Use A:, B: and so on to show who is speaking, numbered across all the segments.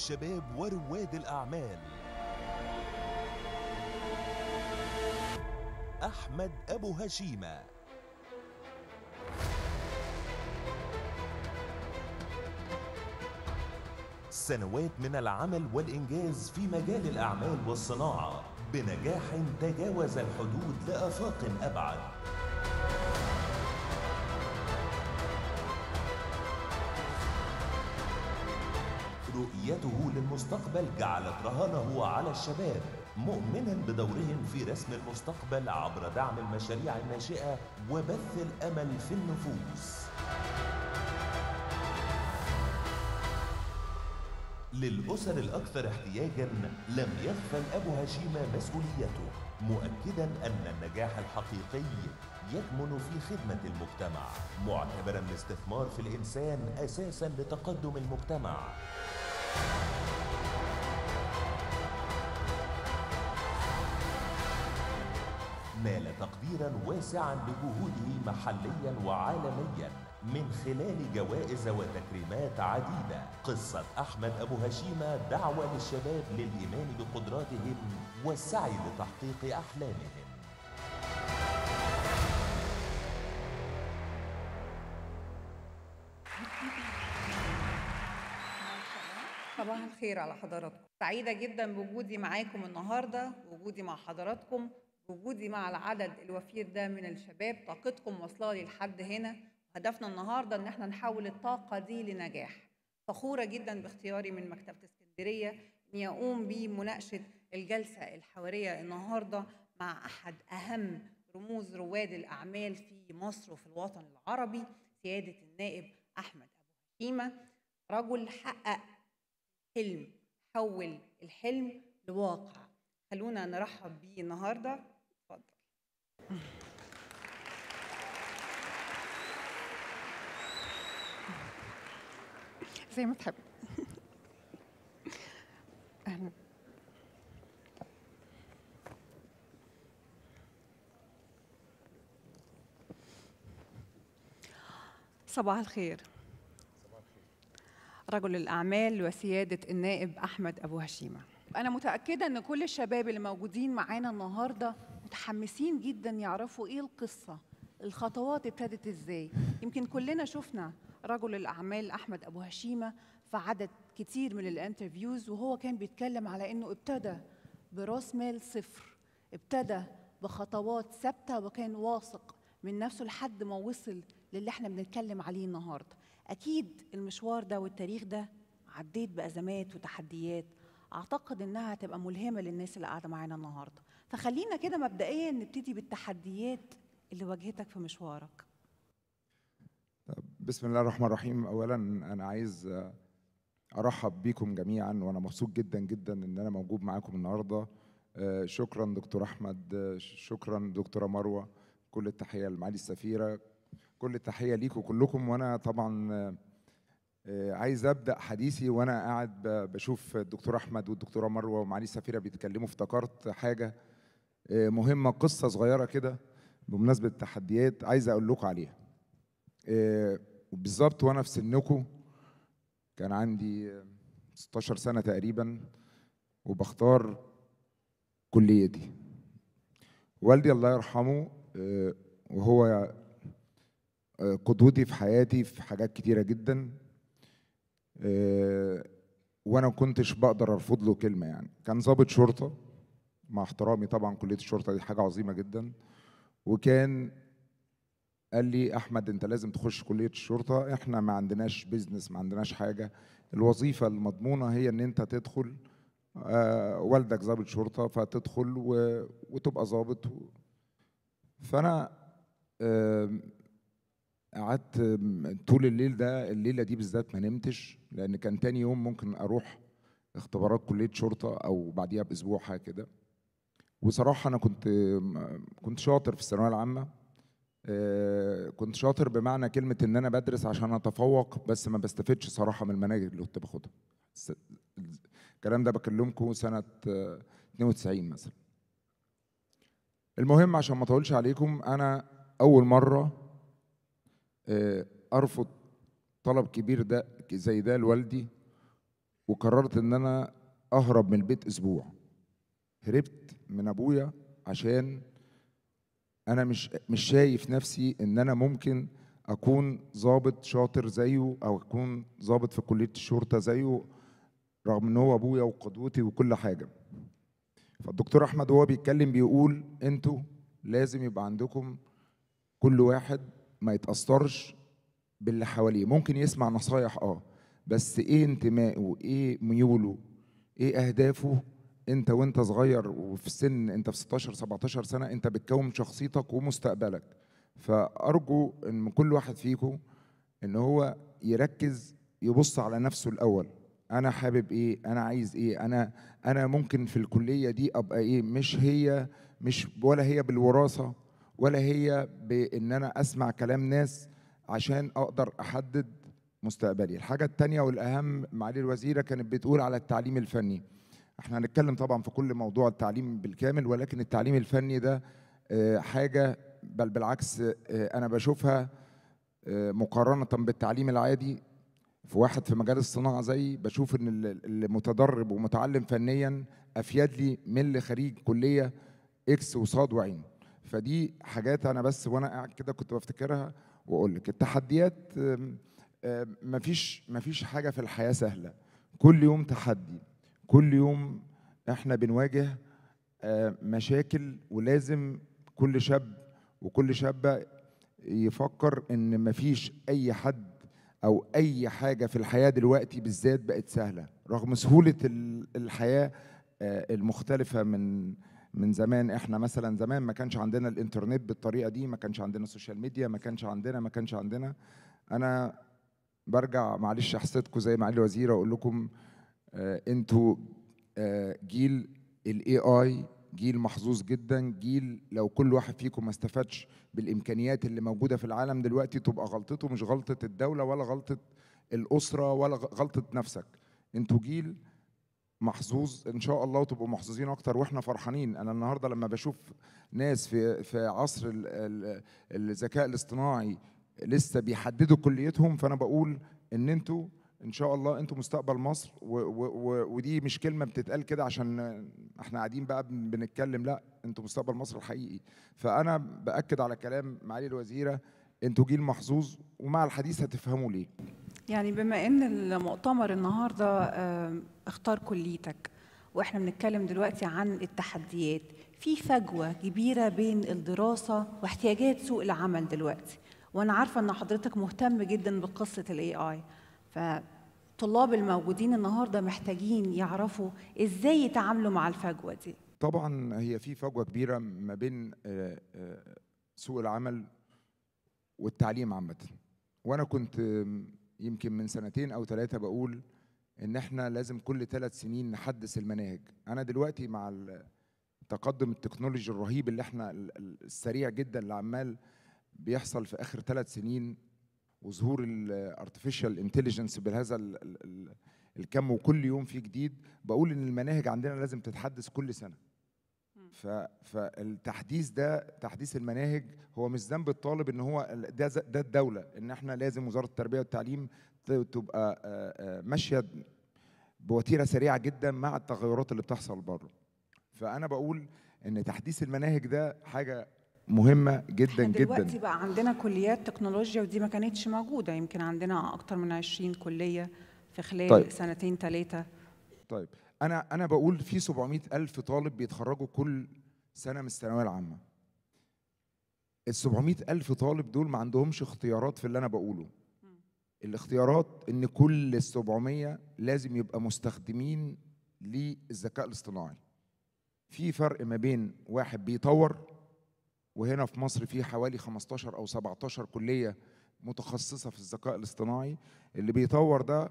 A: الشباب ورواد الأعمال أحمد أبو هشيمة سنوات من العمل والإنجاز في مجال الأعمال والصناعة بنجاح تجاوز الحدود لآفاق أبعد المستقبل جعلت رهانه على الشباب مؤمنا بدورهم في رسم المستقبل عبر دعم المشاريع الناشئه وبث الامل في النفوس للأسر الأكثر احتياجا لم يغفل أبو هشيمه مسؤوليته مؤكدا أن النجاح الحقيقي يكمن في خدمة المجتمع معتبرا الاستثمار في الإنسان أساسا لتقدم المجتمع نال تقديرا واسعا لجهوده محليا وعالميا من خلال جوائز وتكريمات عديدة قصة أحمد أبو هشيمة دعوة للشباب للإيمان بقدراتهم والسعي لتحقيق أحلامهم
B: صباح الخير على حضراتكم سعيدة جدا بوجودي معاكم النهاردة وجودي مع حضراتكم وجودي مع العدد الوفير ده من الشباب طاقتكم واصلة لي لحد هنا هدفنا النهاردة ان احنا نحول الطاقة دي لنجاح فخورة جدا باختياري من مكتبة اسكندرية اني اقوم بمناقشة الجلسة الحوارية النهاردة مع احد اهم رموز رواد الاعمال في مصر وفي الوطن العربي سيادة النائب احمد ابو هشيمة رجل حقق حلم حول الحلم لواقع خلونا نرحب بيه النهارده اتفضل زي ما تحب اهلا صباح الخير رجل الأعمال وسيادة النائب أحمد أبو هشيمة أنا متأكدة أن كل الشباب اللي موجودين معانا النهاردة متحمسين جدا يعرفوا إيه القصة الخطوات ابتدت إزاي يمكن كلنا شفنا رجل الأعمال أحمد أبو هشيمة في عدد كتير من الانترفيوز وهو كان بيتكلم على أنه ابتدى براس مال صفر ابتدى بخطوات ثابتة وكان واثق من نفسه لحد ما وصل للي احنا بنتكلم عليه النهارده اكيد المشوار ده والتاريخ ده عديت بازمات وتحديات اعتقد انها هتبقى ملهمه للناس اللي قاعده معانا النهارده فخلينا كده مبدئيا نبتدي بالتحديات اللي واجهتك في مشوارك
C: بسم الله الرحمن الرحيم اولا انا عايز ارحب بيكم جميعا وانا مبسوط جدا جدا ان انا موجود معاكم النهارده شكرا دكتور احمد شكرا دكتوره مروه كل التحيه لمعالي السفيره كل التحيه ليكم كلكم وانا طبعا آه، عايز ابدا حديثي وانا قاعد بشوف الدكتور احمد والدكتوره مروه ومعالي السفيره بيتكلموا افتكرت حاجه آه، مهمه قصه صغيره كده بمناسبه التحديات عايز اقول لكم عليها آه، بالظبط وانا في سنكم كان عندي 16 سنه تقريبا وبختار كليتي والدي الله يرحمه وهو آه، قدوتي في حياتي في حاجات كتيرة جدا آه، وانا ما كنتش بقدر ارفض له كلمه يعني كان ضابط شرطه مع احترامي طبعا كليه الشرطه دي حاجه عظيمه جدا وكان قال لي احمد انت لازم تخش كليه الشرطه احنا ما عندناش بيزنس ما عندناش حاجه الوظيفه المضمونه هي ان انت تدخل آه، والدك ضابط شرطه فتدخل وتبقى ضابط فانا قعدت طول الليل ده الليله دي بالذات ما نمتش لان كان تاني يوم ممكن اروح اختبارات كليه شرطه او بعديها باسبوع حاجه كده وصراحه انا كنت كنت شاطر في الثانويه العامه آه، كنت شاطر بمعنى كلمه ان انا بدرس عشان اتفوق بس ما بستفدش صراحه من المناهج اللي كنت باخدها الكلام ده بكلمكم سنه 92 مثلا المهم عشان ما اطولش عليكم انا اول مره آه، ارفض طلب كبير ده زي ده لوالدي وقررت ان انا اهرب من البيت اسبوع هربت من ابويا عشان انا مش مش شايف نفسي ان انا ممكن اكون ظابط شاطر زيه او اكون ظابط في كليه الشرطه زيه رغم ان هو ابويا وقدوتي وكل حاجه فالدكتور احمد وهو بيتكلم بيقول انتوا لازم يبقى عندكم كل واحد ما يتاثرش باللي حواليه ممكن يسمع نصايح اه بس ايه انتمائه ايه ميوله ايه اهدافه انت وانت صغير وفي سن انت في 16 17 سنه انت بتكون شخصيتك ومستقبلك فارجو ان كل واحد فيكم ان هو يركز يبص على نفسه الاول انا حابب ايه انا عايز ايه انا انا ممكن في الكليه دي ابقى ايه مش هي مش ولا هي بالوراثه ولا هي بان انا اسمع كلام ناس عشان اقدر احدد مستقبلي الحاجه الثانيه والاهم معالي الوزيره كانت بتقول على التعليم الفني احنا هنتكلم طبعا في كل موضوع التعليم بالكامل ولكن التعليم الفني ده آه، حاجه بل بالعكس آه، انا بشوفها آه، مقارنه بالتعليم العادي في واحد في مجال الصناعه زي بشوف ان اللي متدرب ومتعلم فنيا افيد لي من اللي خريج كليه اكس وصاد وعين فدي حاجات انا بس وانا قاعد كده كنت بفتكرها واقول لك التحديات مفيش مفيش حاجه في الحياه سهله كل يوم تحدي كل يوم احنا بنواجه آه، مشاكل ولازم كل شاب وكل شابه يفكر ان مفيش اي حد او اي حاجه في الحياه دلوقتي بالذات بقت سهله رغم سهوله الحياه آه، المختلفه من من زمان احنا مثلا زمان ما كانش عندنا الانترنت بالطريقه دي ما كانش عندنا السوشيال ميديا ما كانش عندنا ما كانش عندنا انا برجع معلش احسدكم زي معالي الوزير اقول لكم آه انتوا آه جيل الاي اي جيل محظوظ جدا جيل لو كل واحد فيكم ما استفادش بالامكانيات اللي موجوده في العالم دلوقتي تبقى غلطته مش غلطه الدوله ولا غلطه الاسره ولا غلطه نفسك انتوا جيل محظوظ ان شاء الله وتبقوا محظوظين اكتر واحنا فرحانين انا النهارده لما بشوف ناس في في عصر الذكاء الاصطناعي لسه بيحددوا كليتهم فانا بقول ان انتوا ان شاء الله انتوا مستقبل مصر و و و ودي مش كلمه بتتقال كده عشان احنا قاعدين بقى بنتكلم لا انتوا مستقبل مصر الحقيقي فانا باكد على كلام معالي الوزيره انتوا جيل محظوظ ومع الحديث هتفهموا ليه
B: يعني بما ان المؤتمر النهارده آه، اختار كليتك واحنا بنتكلم دلوقتي عن التحديات في فجوه كبيره بين الدراسه واحتياجات سوق العمل دلوقتي وانا عارفه ان حضرتك مهتم جدا بقصه الاي اي فطلاب الموجودين النهارده محتاجين يعرفوا ازاي يتعاملوا مع الفجوه
C: دي طبعا هي في فجوه كبيره ما بين آه، آه، سوق العمل والتعليم عامه وانا كنت يمكن من سنتين او ثلاثه بقول ان احنا لازم كل ثلاث سنين نحدث المناهج انا دلوقتي مع تقدم التكنولوجي الرهيب اللي احنا السريع جدا اللي عمال بيحصل في اخر ثلاث سنين وظهور الارتفيشال انتليجنس بهذا الكم وكل يوم فيه جديد بقول ان المناهج عندنا لازم تتحدث كل سنه فالتحديث ده تحديث المناهج هو مش ذنب الطالب ان هو ده ده الدوله ان احنا لازم وزاره التربيه والتعليم تبقى ماشيه بوتيره سريعه جدا مع التغيرات اللي بتحصل بره فانا بقول ان تحديث المناهج ده حاجه مهمة جدا دلوقتي جدا دلوقتي
B: بقى عندنا كليات تكنولوجيا ودي ما كانتش موجودة يمكن عندنا أكتر من 20 كلية في خلال طيب. سنتين ثلاثة
C: طيب انا انا بقول في 700 الف طالب بيتخرجوا كل سنه من الثانويه العامه ال 700 الف طالب دول ما عندهمش اختيارات في اللي انا بقوله الاختيارات ان كل ال 700 لازم يبقى مستخدمين للذكاء الاصطناعي في فرق ما بين واحد بيطور وهنا في مصر في حوالي 15 او 17 كليه متخصصه في الذكاء الاصطناعي اللي بيطور ده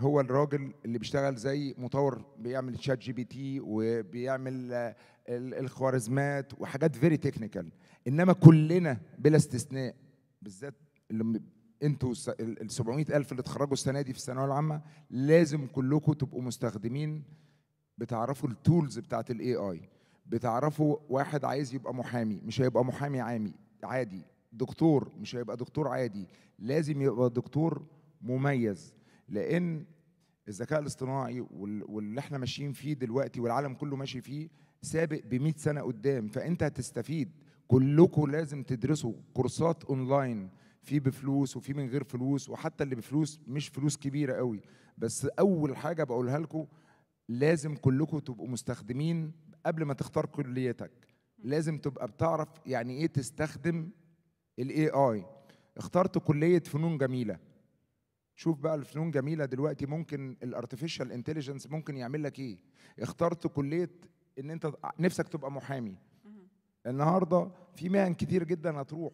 C: هو الراجل اللي بيشتغل زي مطور بيعمل تشات جي بي تي وبيعمل آه، الخوارزمات وحاجات فيري تكنيكال انما كلنا بلا استثناء بالذات اللي انتوا ال 700000 اللي اتخرجوا السنه دي في الثانويه العامه لازم كلكم تبقوا مستخدمين بتعرفوا التولز بتاعت الاي اي بتعرفوا واحد عايز يبقى محامي مش هيبقى محامي عامي عادي دكتور مش هيبقى دكتور عادي لازم يبقى دكتور مميز لان الذكاء الاصطناعي واللي احنا ماشيين فيه دلوقتي والعالم كله ماشي فيه سابق ب 100 سنه قدام فانت هتستفيد كلكم لازم تدرسوا كورسات اونلاين في بفلوس وفي من غير فلوس وحتى اللي بفلوس مش فلوس كبيره قوي بس اول حاجه بقولها لكم لازم كلكم تبقوا مستخدمين قبل ما تختار كليتك لازم تبقى بتعرف يعني ايه تستخدم الاي اي اخترت كليه فنون جميله شوف بقى الفنون جميله دلوقتي ممكن الارتفيشال انتليجنس ممكن يعمل لك ايه اخترت كليه ان انت نفسك تبقى محامي النهارده في مهن كتير جدا هتروح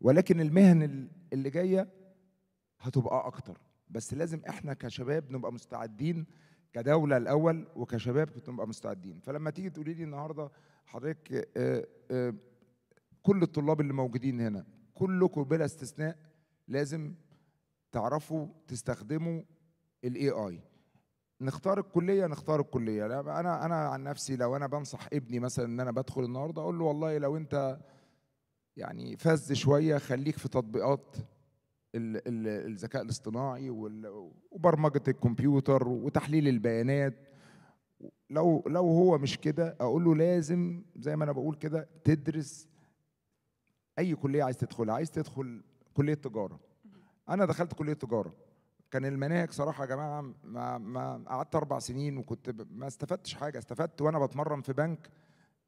C: ولكن المهن اللي جايه هتبقى اكتر بس لازم احنا كشباب نبقى مستعدين كدوله الاول وكشباب نبقى مستعدين فلما تيجي تقولي لي النهارده حضرتك آه، آه، كل الطلاب اللي موجودين هنا كلكم بلا استثناء لازم تعرفوا تستخدموا الاي اي نختار الكليه نختار الكليه انا انا عن نفسي لو انا بنصح ابني مثلا ان انا بدخل النهارده اقول له والله لو انت يعني فز شويه خليك في تطبيقات الذكاء الاصطناعي وبرمجه الكمبيوتر وتحليل البيانات لو لو هو مش كده اقول له لازم زي ما انا بقول كده تدرس اي كليه عايز تدخلها عايز تدخل كليه تجاره انا دخلت كليه تجاره كان المناهج صراحه يا جماعه ما ما قعدت اربع سنين وكنت ما استفدتش حاجه استفدت وانا بتمرن في بنك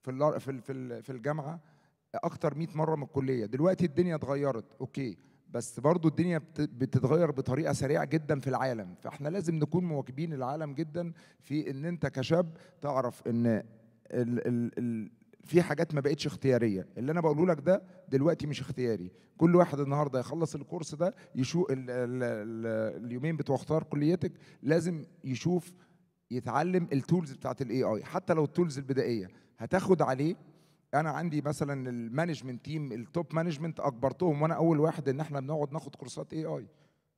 C: في في في الجامعه اكتر 100 مره من الكليه دلوقتي الدنيا اتغيرت اوكي بس برضو الدنيا بتتغير بطريقه سريعه جدا في العالم فاحنا لازم نكون مواكبين العالم جدا في ان انت كشاب تعرف ان في حاجات ما بقتش اختياريه اللي انا بقوله لك ده دلوقتي مش اختياري كل واحد النهارده يخلص الكورس ده يشوف الـ الـ الـ اليومين بتوع اختار كليتك لازم يشوف يتعلم التولز بتاعت الاي اي حتى لو التولز البدائيه هتاخد عليه انا عندي مثلا المانجمنت تيم التوب مانجمنت اكبرتهم وانا اول واحد ان احنا بنقعد ناخد كورسات اي اي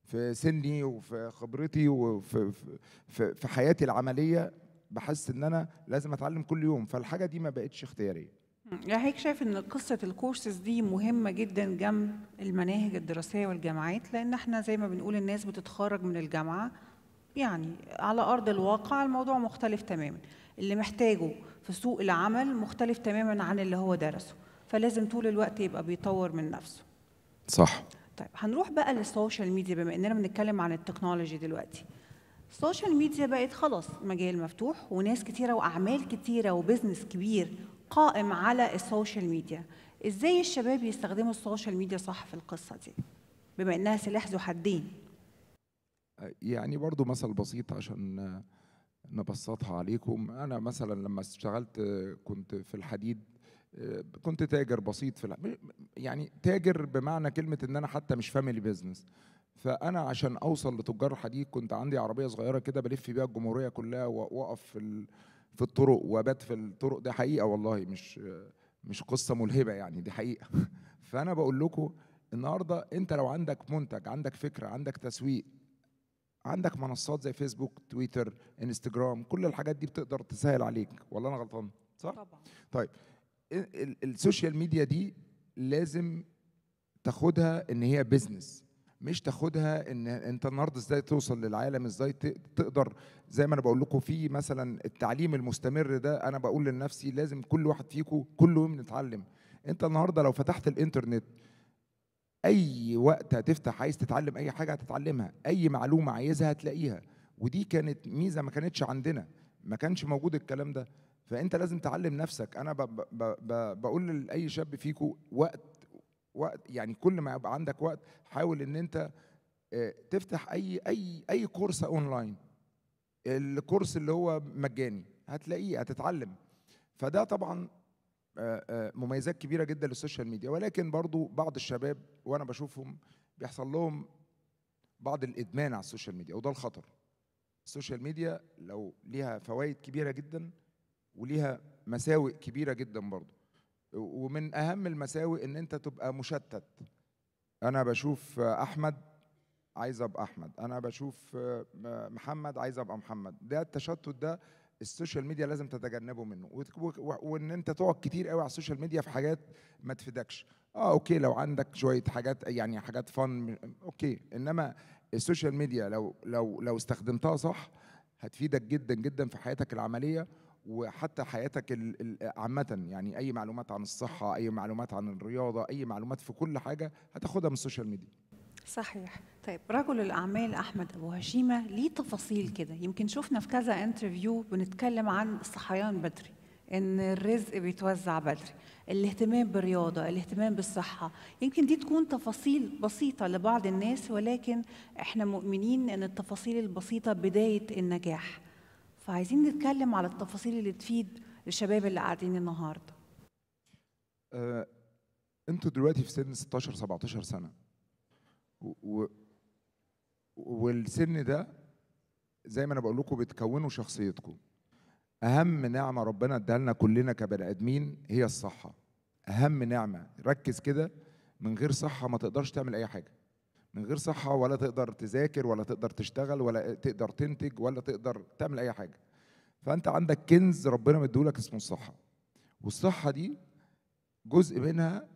C: في سني وفي خبرتي وفي في, في حياتي العمليه بحس ان انا لازم اتعلم كل يوم فالحاجه دي ما بقتش اختياريه
B: يعني هيك شايف ان قصه الكورسز دي مهمه جدا جنب المناهج الدراسيه والجامعات لان احنا زي ما بنقول الناس بتتخرج من الجامعه يعني على ارض الواقع الموضوع مختلف تماما اللي محتاجه في سوق العمل مختلف تماما عن اللي هو درسه فلازم طول الوقت يبقى بيطور من نفسه صح طيب هنروح بقى للسوشيال ميديا بما اننا بنتكلم عن التكنولوجي دلوقتي السوشيال ميديا بقت خلاص مجال مفتوح وناس كتيره واعمال كتيره وبزنس كبير قائم على السوشيال ميديا ازاي الشباب يستخدموا السوشيال ميديا صح في القصه دي بما انها سلاح ذو حدين
C: يعني برضو مثل بسيط عشان نبسطها عليكم انا مثلا لما اشتغلت كنت في الحديد كنت تاجر بسيط في الح... يعني تاجر بمعنى كلمه ان انا حتى مش فاميلي بزنس فانا عشان اوصل لتجار الحديد كنت عندي عربيه صغيره كده بلف بيها الجمهوريه كلها واقف في في الطرق وبات في الطرق ده حقيقه والله مش مش قصه ملهبه يعني دي حقيقه فانا بقول لكم النهارده انت لو عندك منتج عندك فكره عندك تسويق عندك منصات زي فيسبوك تويتر انستجرام كل الحاجات دي بتقدر تسهل عليك ولا انا غلطان صح طبعا طيب السوشيال ميديا دي لازم تاخدها ان هي بيزنس مش تاخدها ان انت النهارده ازاي توصل للعالم ازاي تقدر زي ما انا بقول لكم في مثلا التعليم المستمر ده انا بقول لنفسي لازم كل واحد فيكم كل يوم نتعلم انت النهارده لو فتحت الانترنت اي وقت هتفتح عايز تتعلم اي حاجه هتتعلمها اي معلومه عايزها هتلاقيها ودي كانت ميزه ما كانتش عندنا ما كانش موجود الكلام ده فانت لازم تعلم نفسك انا بقول لاي شاب فيكم وقت وقت يعني كل ما يبقى عندك وقت حاول ان انت آه، تفتح اي اي اي كورس اونلاين الكورس اللي هو مجاني هتلاقيه هتتعلم فده طبعا آه، آه، مميزات كبيره جدا للسوشيال ميديا ولكن برضو بعض الشباب وانا بشوفهم بيحصل لهم بعض الادمان على السوشيال ميديا وده الخطر السوشيال ميديا لو ليها فوائد كبيره جدا وليها مساوئ كبيره جدا برضو ومن اهم المساوئ ان انت تبقى مشتت انا بشوف احمد عايز ابقى احمد انا بشوف محمد عايز ابقى محمد ده التشتت ده السوشيال ميديا لازم تتجنبه منه وان انت تقعد كتير قوي على السوشيال ميديا في حاجات ما تفيدكش اه اوكي لو عندك شويه حاجات يعني حاجات فن اوكي انما السوشيال ميديا لو لو لو استخدمتها صح هتفيدك جدا جدا في حياتك العمليه وحتى حياتك عامة يعني أي معلومات عن الصحة أي معلومات عن الرياضة أي معلومات في كل حاجة هتاخدها من السوشيال ميديا
B: صحيح طيب رجل الاعمال احمد ابو هشيمه ليه تفاصيل كده يمكن شفنا في كذا انترفيو بنتكلم عن الصحيان بدري ان الرزق بيتوزع بدري الاهتمام بالرياضه الاهتمام بالصحه يمكن دي تكون تفاصيل بسيطه لبعض الناس ولكن احنا مؤمنين ان التفاصيل البسيطه بدايه النجاح فعايزين نتكلم على التفاصيل اللي تفيد الشباب اللي قاعدين النهارده
C: آه، انتوا دلوقتي في سن 16 17 سنه و... والسن ده زي ما انا بقول لكم بتكونوا شخصيتكم اهم نعمه ربنا ادها لنا كلنا كبني ادمين هي الصحه اهم نعمه ركز كده من غير صحه ما تقدرش تعمل اي حاجه من غير صحه ولا تقدر تذاكر ولا تقدر تشتغل ولا تقدر تنتج ولا تقدر تعمل اي حاجه فانت عندك كنز ربنا مديهولك اسمه الصحه والصحه دي جزء منها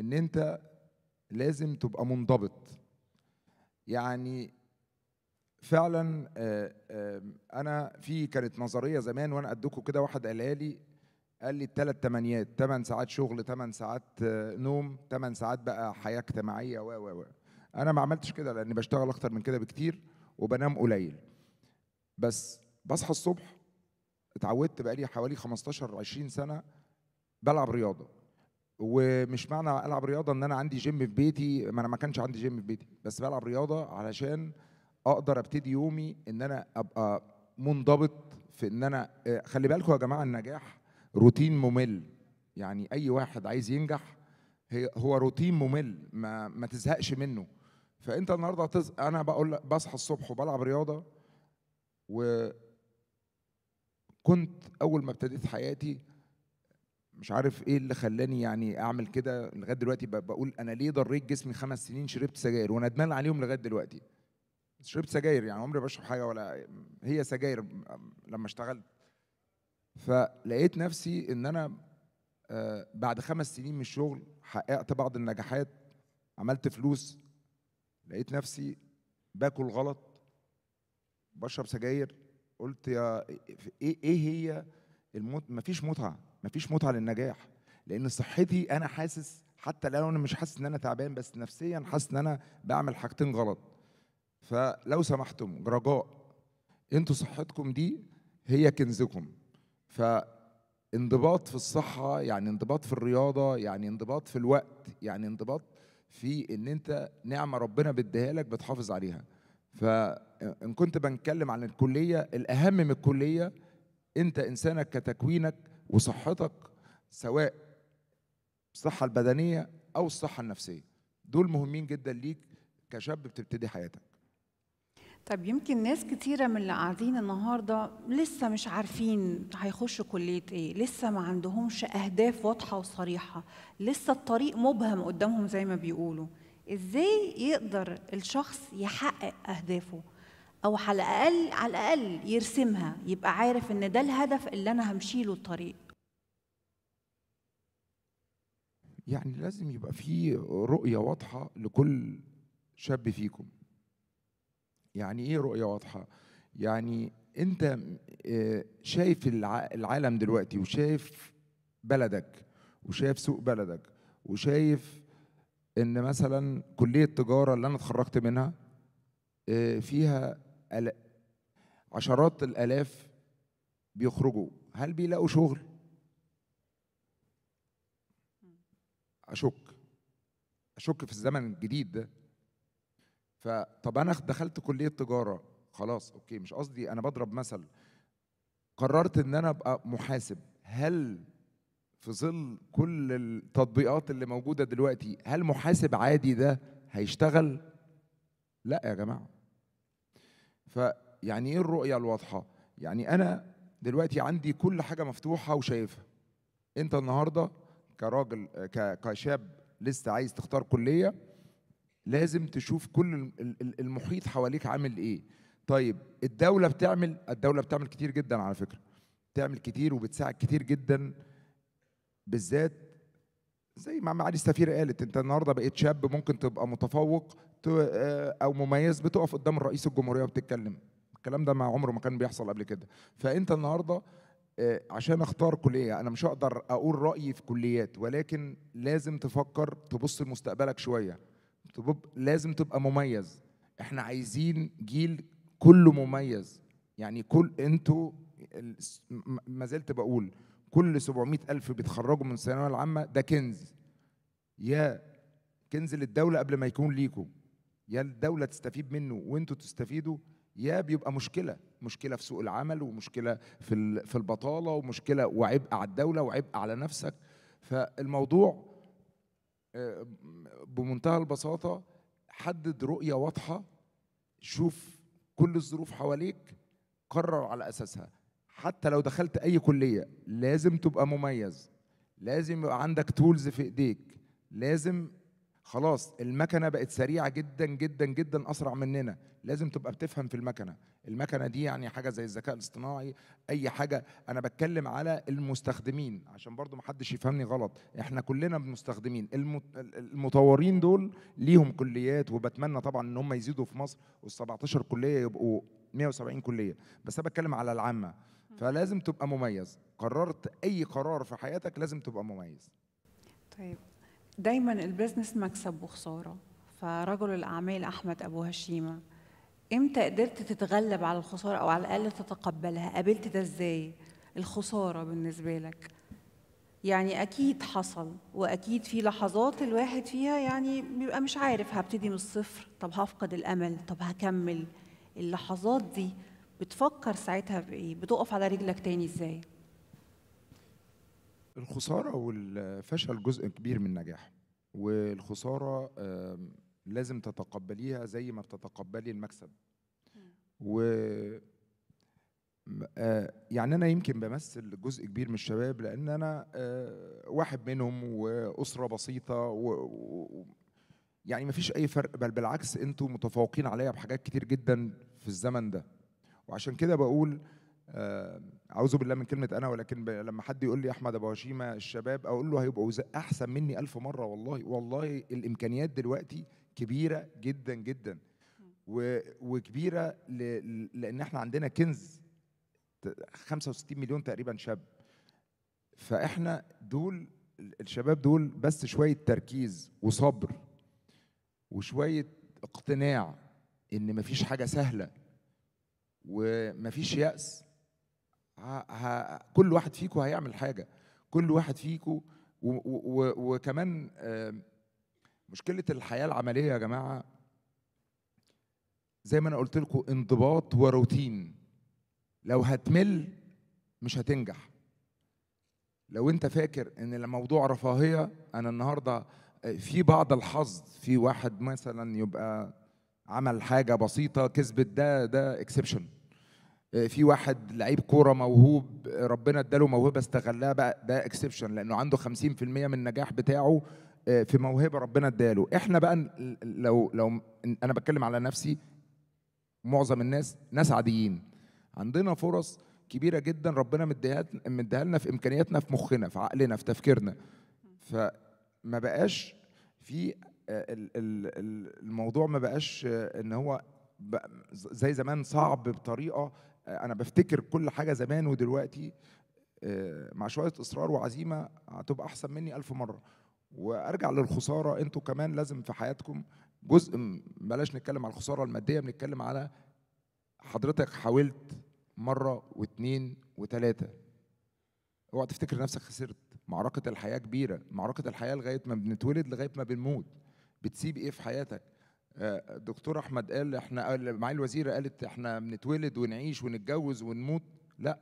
C: ان انت لازم تبقى منضبط يعني فعلا آه، آه، انا في كانت نظريه زمان وانا أدوكوا كده واحد قالها لي قال لي الثلاث تمانيات ثمان ساعات شغل ثمان ساعات آه، نوم ثمان ساعات بقى حياه اجتماعيه و و و انا ما عملتش كده لاني بشتغل اكتر من كده بكتير وبنام قليل بس بصحى الصبح اتعودت بقالي حوالي 15 20 سنه بلعب رياضه ومش معنى العب رياضه ان انا عندي جيم في بيتي ما انا ما كانش عندي جيم في بيتي بس بلعب رياضه علشان اقدر ابتدي يومي ان انا ابقى منضبط في ان انا آه، خلي بالكم يا جماعه النجاح روتين ممل يعني اي واحد عايز ينجح هي هو روتين ممل ما ما تزهقش منه فانت النهارده هتز... انا بقول بصحى الصبح وبلعب رياضه و كنت اول ما ابتديت حياتي مش عارف ايه اللي خلاني يعني اعمل كده لغايه دلوقتي بقول انا ليه ضريت جسمي خمس سنين شربت سجاير وندمان عليهم لغايه دلوقتي شربت سجاير يعني عمري بشرب حاجه ولا هي سجاير لما اشتغلت فلقيت نفسي ان انا آه، بعد خمس سنين من الشغل حققت بعض النجاحات عملت فلوس لقيت نفسي باكل غلط بشرب سجاير قلت يا ايه ايه هي الموت مفيش متعه مفيش متعه للنجاح لان صحتي انا حاسس حتى لو انا مش حاسس ان انا تعبان بس نفسيا حاسس ان انا بعمل حاجتين غلط فلو سمحتم رجاء انتوا صحتكم دي هي كنزكم ف انضباط في الصحة يعني انضباط في الرياضة يعني انضباط في الوقت يعني انضباط في ان انت نعمه ربنا بيديها لك بتحافظ عليها فان كنت بنتكلم عن الكليه الاهم من الكليه انت انسانك كتكوينك وصحتك سواء الصحه البدنيه او الصحه النفسيه دول مهمين جدا ليك كشاب بتبتدي حياتك
B: طب يمكن ناس كتيرة من اللي قاعدين النهاردة لسه مش عارفين هيخشوا كلية إيه لسه ما عندهمش أهداف واضحة وصريحة لسه الطريق مبهم قدامهم زي ما بيقولوا إزاي يقدر الشخص يحقق أهدافه أو على الأقل على الأقل يرسمها يبقى عارف إن ده الهدف اللي أنا همشي له الطريق
C: يعني لازم يبقى في رؤية واضحة لكل شاب فيكم يعني ايه رؤيه واضحه يعني انت آه، شايف العالم دلوقتي وشايف بلدك وشايف سوق بلدك وشايف ان مثلا كليه التجاره اللي انا اتخرجت منها آه، فيها عشرات الالاف بيخرجوا هل بيلاقوا شغل اشك اشك في الزمن الجديد ده فطب انا دخلت كليه تجاره خلاص اوكي مش قصدي انا بضرب مثل قررت ان انا ابقى محاسب هل في ظل كل التطبيقات اللي موجوده دلوقتي هل محاسب عادي ده هيشتغل لا يا جماعه فيعني ايه الرؤيه الواضحه يعني انا دلوقتي عندي كل حاجه مفتوحه وشايفها انت النهارده كراجل كشاب لسه عايز تختار كليه لازم تشوف كل المحيط حواليك عامل ايه طيب الدوله بتعمل الدوله بتعمل كتير جدا على فكره بتعمل كتير وبتساعد كتير جدا بالذات زي ما معالي السفيرة قالت انت النهارده بقيت شاب ممكن تبقى متفوق آه، او مميز بتقف قدام الرئيس الجمهوريه وبتتكلم الكلام ده مع عمره ما كان بيحصل قبل كده فانت النهارده آه، عشان اختار كليه انا مش هقدر اقول رايي في كليات ولكن لازم تفكر تبص لمستقبلك شويه لازم تبقى مميز احنا عايزين جيل كله مميز يعني كل انتوا ما زلت بقول كل 700 ألف بيتخرجوا من الثانوية العامة ده كنز يا كنز للدولة قبل ما يكون ليكم يا الدولة تستفيد منه وانتوا تستفيدوا يا بيبقى مشكلة مشكلة في سوق العمل ومشكلة في في البطالة ومشكلة وعبء على الدولة وعبء على نفسك فالموضوع بمنتهى البساطه حدد رؤيه واضحه شوف كل الظروف حواليك قرر على اساسها حتى لو دخلت اي كليه لازم تبقى مميز لازم يبقى عندك تولز في ايديك لازم خلاص المكنه بقت سريعه جدا جدا جدا اسرع مننا لازم تبقى بتفهم في المكنه المكنه دي يعني حاجه زي الذكاء الاصطناعي اي حاجه انا بتكلم على المستخدمين عشان برضو ما حدش يفهمني غلط احنا كلنا مستخدمين المطورين دول ليهم كليات وبتمنى طبعا ان هم يزيدوا في مصر وال17 كليه يبقوا 170 كليه بس انا بتكلم على العامه فلازم تبقى مميز قررت اي قرار في حياتك لازم تبقى مميز
B: طيب دايما البزنس مكسب وخساره فرجل الاعمال احمد ابو هشيمه امتى قدرت تتغلب على الخساره او على الاقل تتقبلها قابلت ده ازاي الخساره بالنسبه لك يعني اكيد حصل واكيد في لحظات الواحد فيها يعني بيبقى مش عارف هبتدي من الصفر طب هفقد الامل طب هكمل اللحظات دي بتفكر ساعتها بايه بتقف على رجلك تاني ازاي
C: الخساره والفشل جزء كبير من النجاح والخساره لازم تتقبليها زي ما بتتقبلي المكسب و آه، يعني انا يمكن بمثل جزء كبير من الشباب لان انا آه، واحد منهم واسره بسيطه و يعني ما فيش اي فرق بل بالعكس انتم متفوقين عليا بحاجات كتير جدا في الزمن ده وعشان كده بقول اعوذ بالله من كلمه انا ولكن ب... لما حد يقول لي احمد ابو هشيمه الشباب اقول له هيبقوا احسن مني ألف مره والله والله الامكانيات دلوقتي كبيره جدا جدا و... وكبيره ل... لان احنا عندنا كنز 65 مليون تقريبا شاب فاحنا دول الشباب دول بس شويه تركيز وصبر وشويه اقتناع ان مفيش حاجه سهله ومفيش يأس ه... كل واحد فيكم هيعمل حاجه كل واحد فيكم و... و... وكمان مشكله الحياه العمليه يا جماعه زي ما انا قلت لكم انضباط وروتين لو هتمل مش هتنجح لو انت فاكر ان الموضوع رفاهيه انا النهارده آه، في بعض الحظ في واحد مثلا يبقى عمل حاجه بسيطه كسبت ده ده اكسبشن آه، في واحد لعيب كوره موهوب ربنا اداله موهبه استغلها بقى ده اكسبشن لانه عنده 50% من النجاح بتاعه آه، في موهبه ربنا اداله احنا بقى لو لو انا بتكلم على نفسي معظم الناس ناس عاديين عندنا فرص كبيره جدا ربنا مديها مديها لنا في امكانياتنا في مخنا في عقلنا في تفكيرنا فما بقاش في آه، الموضوع ما بقاش ان هو زي زمان صعب بطريقه آه، انا بفتكر كل حاجه زمان ودلوقتي آه، مع شويه اصرار وعزيمه هتبقى احسن مني الف مره وارجع للخساره انتوا كمان لازم في حياتكم جزء بلاش نتكلم على الخساره الماديه بنتكلم على حضرتك حاولت مره واثنين وثلاثه اوعى تفتكر نفسك خسرت معركه الحياه كبيره معركه الحياه لغايه ما بنتولد لغايه ما بنموت بتسيب ايه في حياتك دكتور احمد قال احنا معالي الوزيره قالت احنا بنتولد ونعيش ونتجوز ونموت لا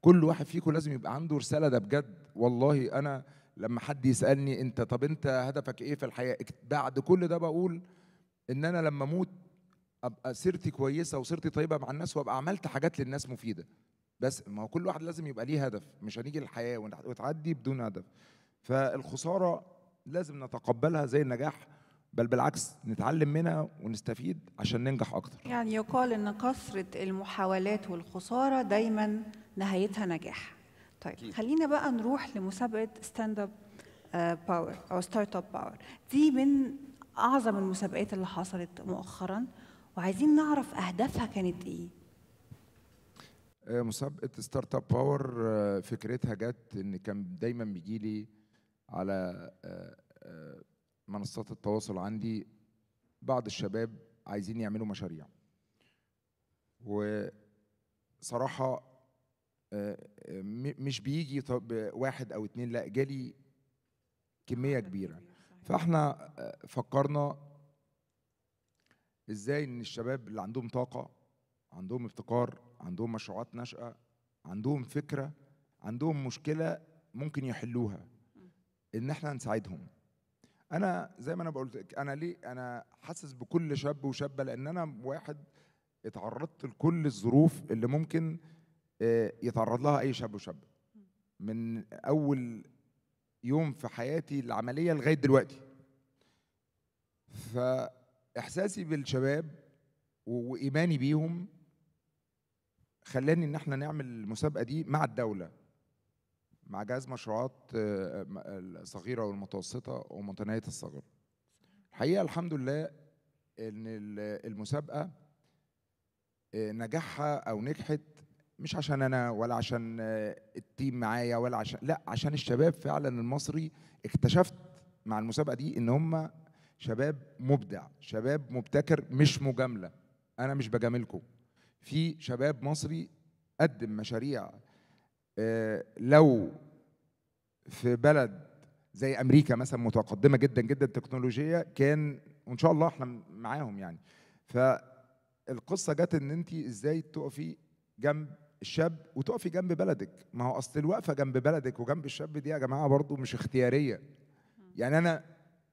C: كل واحد فيكم لازم يبقى عنده رساله ده بجد والله انا لما حد يسالني انت طب انت هدفك ايه في الحياه بعد كل ده بقول ان انا لما اموت ابقى سيرتي كويسه وسيرتي طيبه مع الناس وابقى عملت حاجات للناس مفيده بس ما هو كل واحد لازم يبقى ليه هدف مش هنيجي الحياه وتعدي بدون هدف فالخساره لازم نتقبلها زي النجاح بل بالعكس نتعلم منها ونستفيد عشان ننجح اكتر
B: يعني يقال ان كثره المحاولات والخساره دايما نهايتها نجاح طيب كيف. خلينا بقى نروح لمسابقه ستاند اب باور او ستارت اب باور دي من اعظم المسابقات اللي حصلت مؤخرا وعايزين نعرف اهدافها كانت ايه
C: آه، مسابقه ستارت اب باور فكرتها جت ان كان دايما بيجي لي على آه، آه، منصات التواصل عندي بعض الشباب عايزين يعملوا مشاريع وصراحة آه، آه، مش بيجي طب واحد أو اتنين لا جالي كمية كبيرة فاحنا آه، فكرنا ازاي ان الشباب اللي عندهم طاقة عندهم ابتكار عندهم مشروعات ناشئة عندهم فكرة عندهم مشكلة ممكن يحلوها ان احنا نساعدهم انا زي ما انا بقول لك انا ليه انا حاسس بكل شاب وشابه لان انا واحد اتعرضت لكل الظروف اللي ممكن آه، يتعرض لها اي شاب وشابه من اول يوم في حياتي العمليه لغايه دلوقتي فاحساسي بالشباب وايماني بيهم خلاني ان احنا نعمل المسابقه دي مع الدوله مع جهاز مشروعات آه، الصغيرة والمتوسطة ومتناهية الصغر الحقيقة الحمد لله إن المسابقة آه، نجاحها أو نجحت مش عشان أنا ولا عشان آه، التيم معايا ولا عشان لا عشان الشباب فعلا المصري اكتشفت مع المسابقة دي إن هم شباب مبدع شباب مبتكر مش مجاملة أنا مش بجاملكم في شباب مصري قدم مشاريع آه، لو في بلد زي امريكا مثلا متقدمه جدا جدا تكنولوجيا كان وان شاء الله احنا معاهم يعني فالقصه جت ان انت ازاي تقفي جنب الشاب وتقفي جنب بلدك ما هو اصل الوقفه جنب بلدك وجنب الشاب دي يا جماعه برضو مش اختياريه يعني انا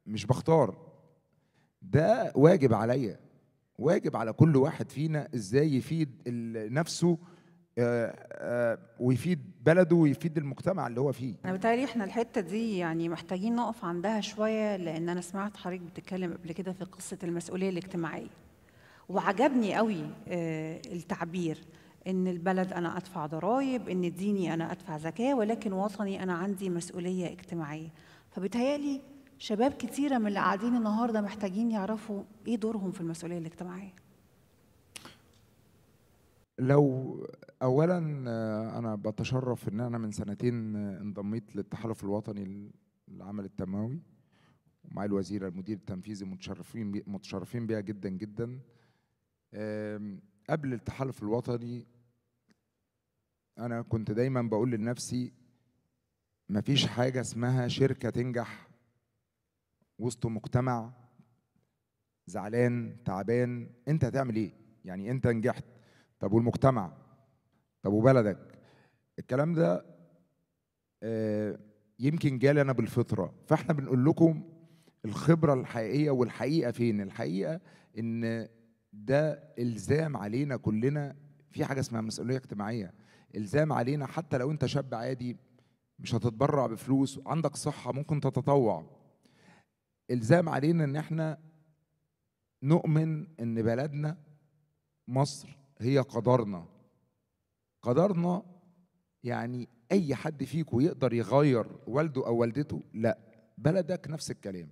C: مش بختار ده واجب عليا واجب على كل واحد فينا ازاي يفيد نفسه آه، آه، ويفيد بلده ويفيد المجتمع اللي هو فيه
B: انا بتهيألي احنا الحته دي يعني محتاجين نقف عندها شويه لان انا سمعت حضرتك بتتكلم قبل كده في قصه المسؤوليه الاجتماعيه وعجبني قوي آه، التعبير ان البلد انا ادفع ضرائب ان ديني انا ادفع زكاه ولكن وطني انا عندي مسؤوليه اجتماعيه فبتهيألي شباب كتيره من اللي قاعدين النهارده محتاجين يعرفوا ايه دورهم في المسؤوليه الاجتماعيه
C: لو اولا انا بتشرف ان انا من سنتين انضميت للتحالف الوطني للعمل التنموي ومع الوزيره المدير التنفيذي متشرفين متشرفين بيها جدا جدا قبل التحالف الوطني انا كنت دايما بقول لنفسي مفيش حاجه اسمها شركه تنجح وسط مجتمع زعلان تعبان انت هتعمل ايه يعني انت نجحت طب والمجتمع طب وبلدك الكلام ده آه، يمكن جالي انا بالفطره فاحنا بنقول لكم الخبره الحقيقيه والحقيقه فين الحقيقه ان ده الزام علينا كلنا في حاجه اسمها مسؤوليه اجتماعيه الزام علينا حتى لو انت شاب عادي مش هتتبرع بفلوس عندك صحه ممكن تتطوع الزام علينا ان احنا نؤمن ان بلدنا مصر هي قدرنا قدرنا يعني اي حد فيكم يقدر يغير والده او والدته لا بلدك نفس الكلام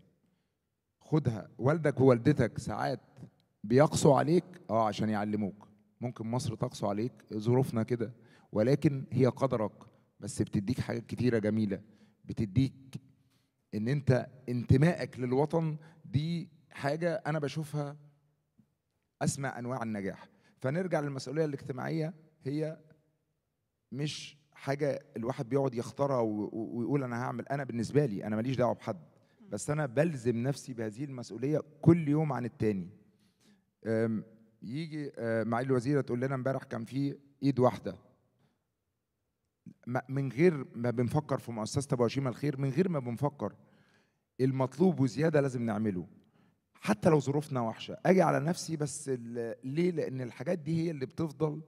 C: خدها والدك ووالدتك ساعات بيقسوا عليك اه عشان يعلموك ممكن مصر تقسو عليك ظروفنا كده ولكن هي قدرك بس بتديك حاجات كتيرة جميلة بتديك ان انت انتمائك للوطن دي حاجة انا بشوفها اسمى انواع النجاح فنرجع للمسؤوليه الاجتماعيه هي مش حاجه الواحد بيقعد يختارها ويقول انا هعمل انا بالنسبه لي انا ماليش دعوه بحد بس انا بلزم نفسي بهذه المسؤوليه كل يوم عن التاني يجي معالي الوزيره تقول لنا امبارح كان في ايد واحده من غير ما بنفكر في مؤسسه ابو الخير من غير ما بنفكر المطلوب وزياده لازم نعمله حتى لو ظروفنا وحشه اجي على نفسي بس ليه لان الحاجات دي هي اللي بتفضل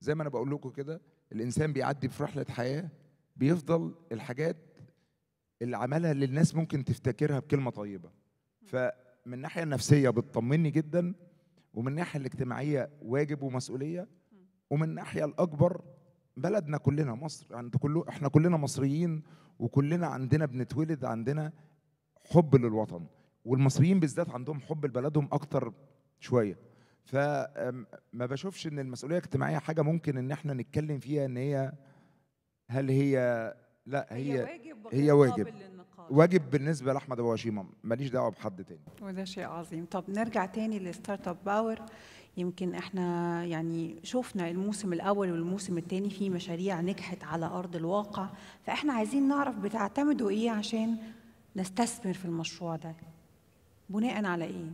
C: زي ما انا بقول لكم كده الانسان بيعدي في رحله حياه بيفضل الحاجات اللي عملها للناس ممكن تفتكرها بكلمه طيبه فمن الناحيه النفسيه بتطمني جدا ومن الناحيه الاجتماعيه واجب ومسؤوليه ومن الناحيه الاكبر بلدنا كلنا مصر عند كله احنا كلنا مصريين وكلنا عندنا بنتولد عندنا حب للوطن والمصريين بالذات عندهم حب لبلدهم اكتر شويه فما بشوفش ان المسؤوليه الاجتماعيه حاجه ممكن ان احنا نتكلم فيها ان هي هل هي لا هي هي واجب, هي واجب. واجب بالنسبه لاحمد ابو هشيمه ماليش دعوه بحد تاني وده
B: شيء عظيم طب نرجع تاني للستارت اب باور يمكن احنا يعني شفنا الموسم الاول والموسم الثاني في مشاريع نجحت على ارض الواقع فاحنا عايزين نعرف بتعتمدوا ايه عشان نستثمر في المشروع ده بناء على ايه؟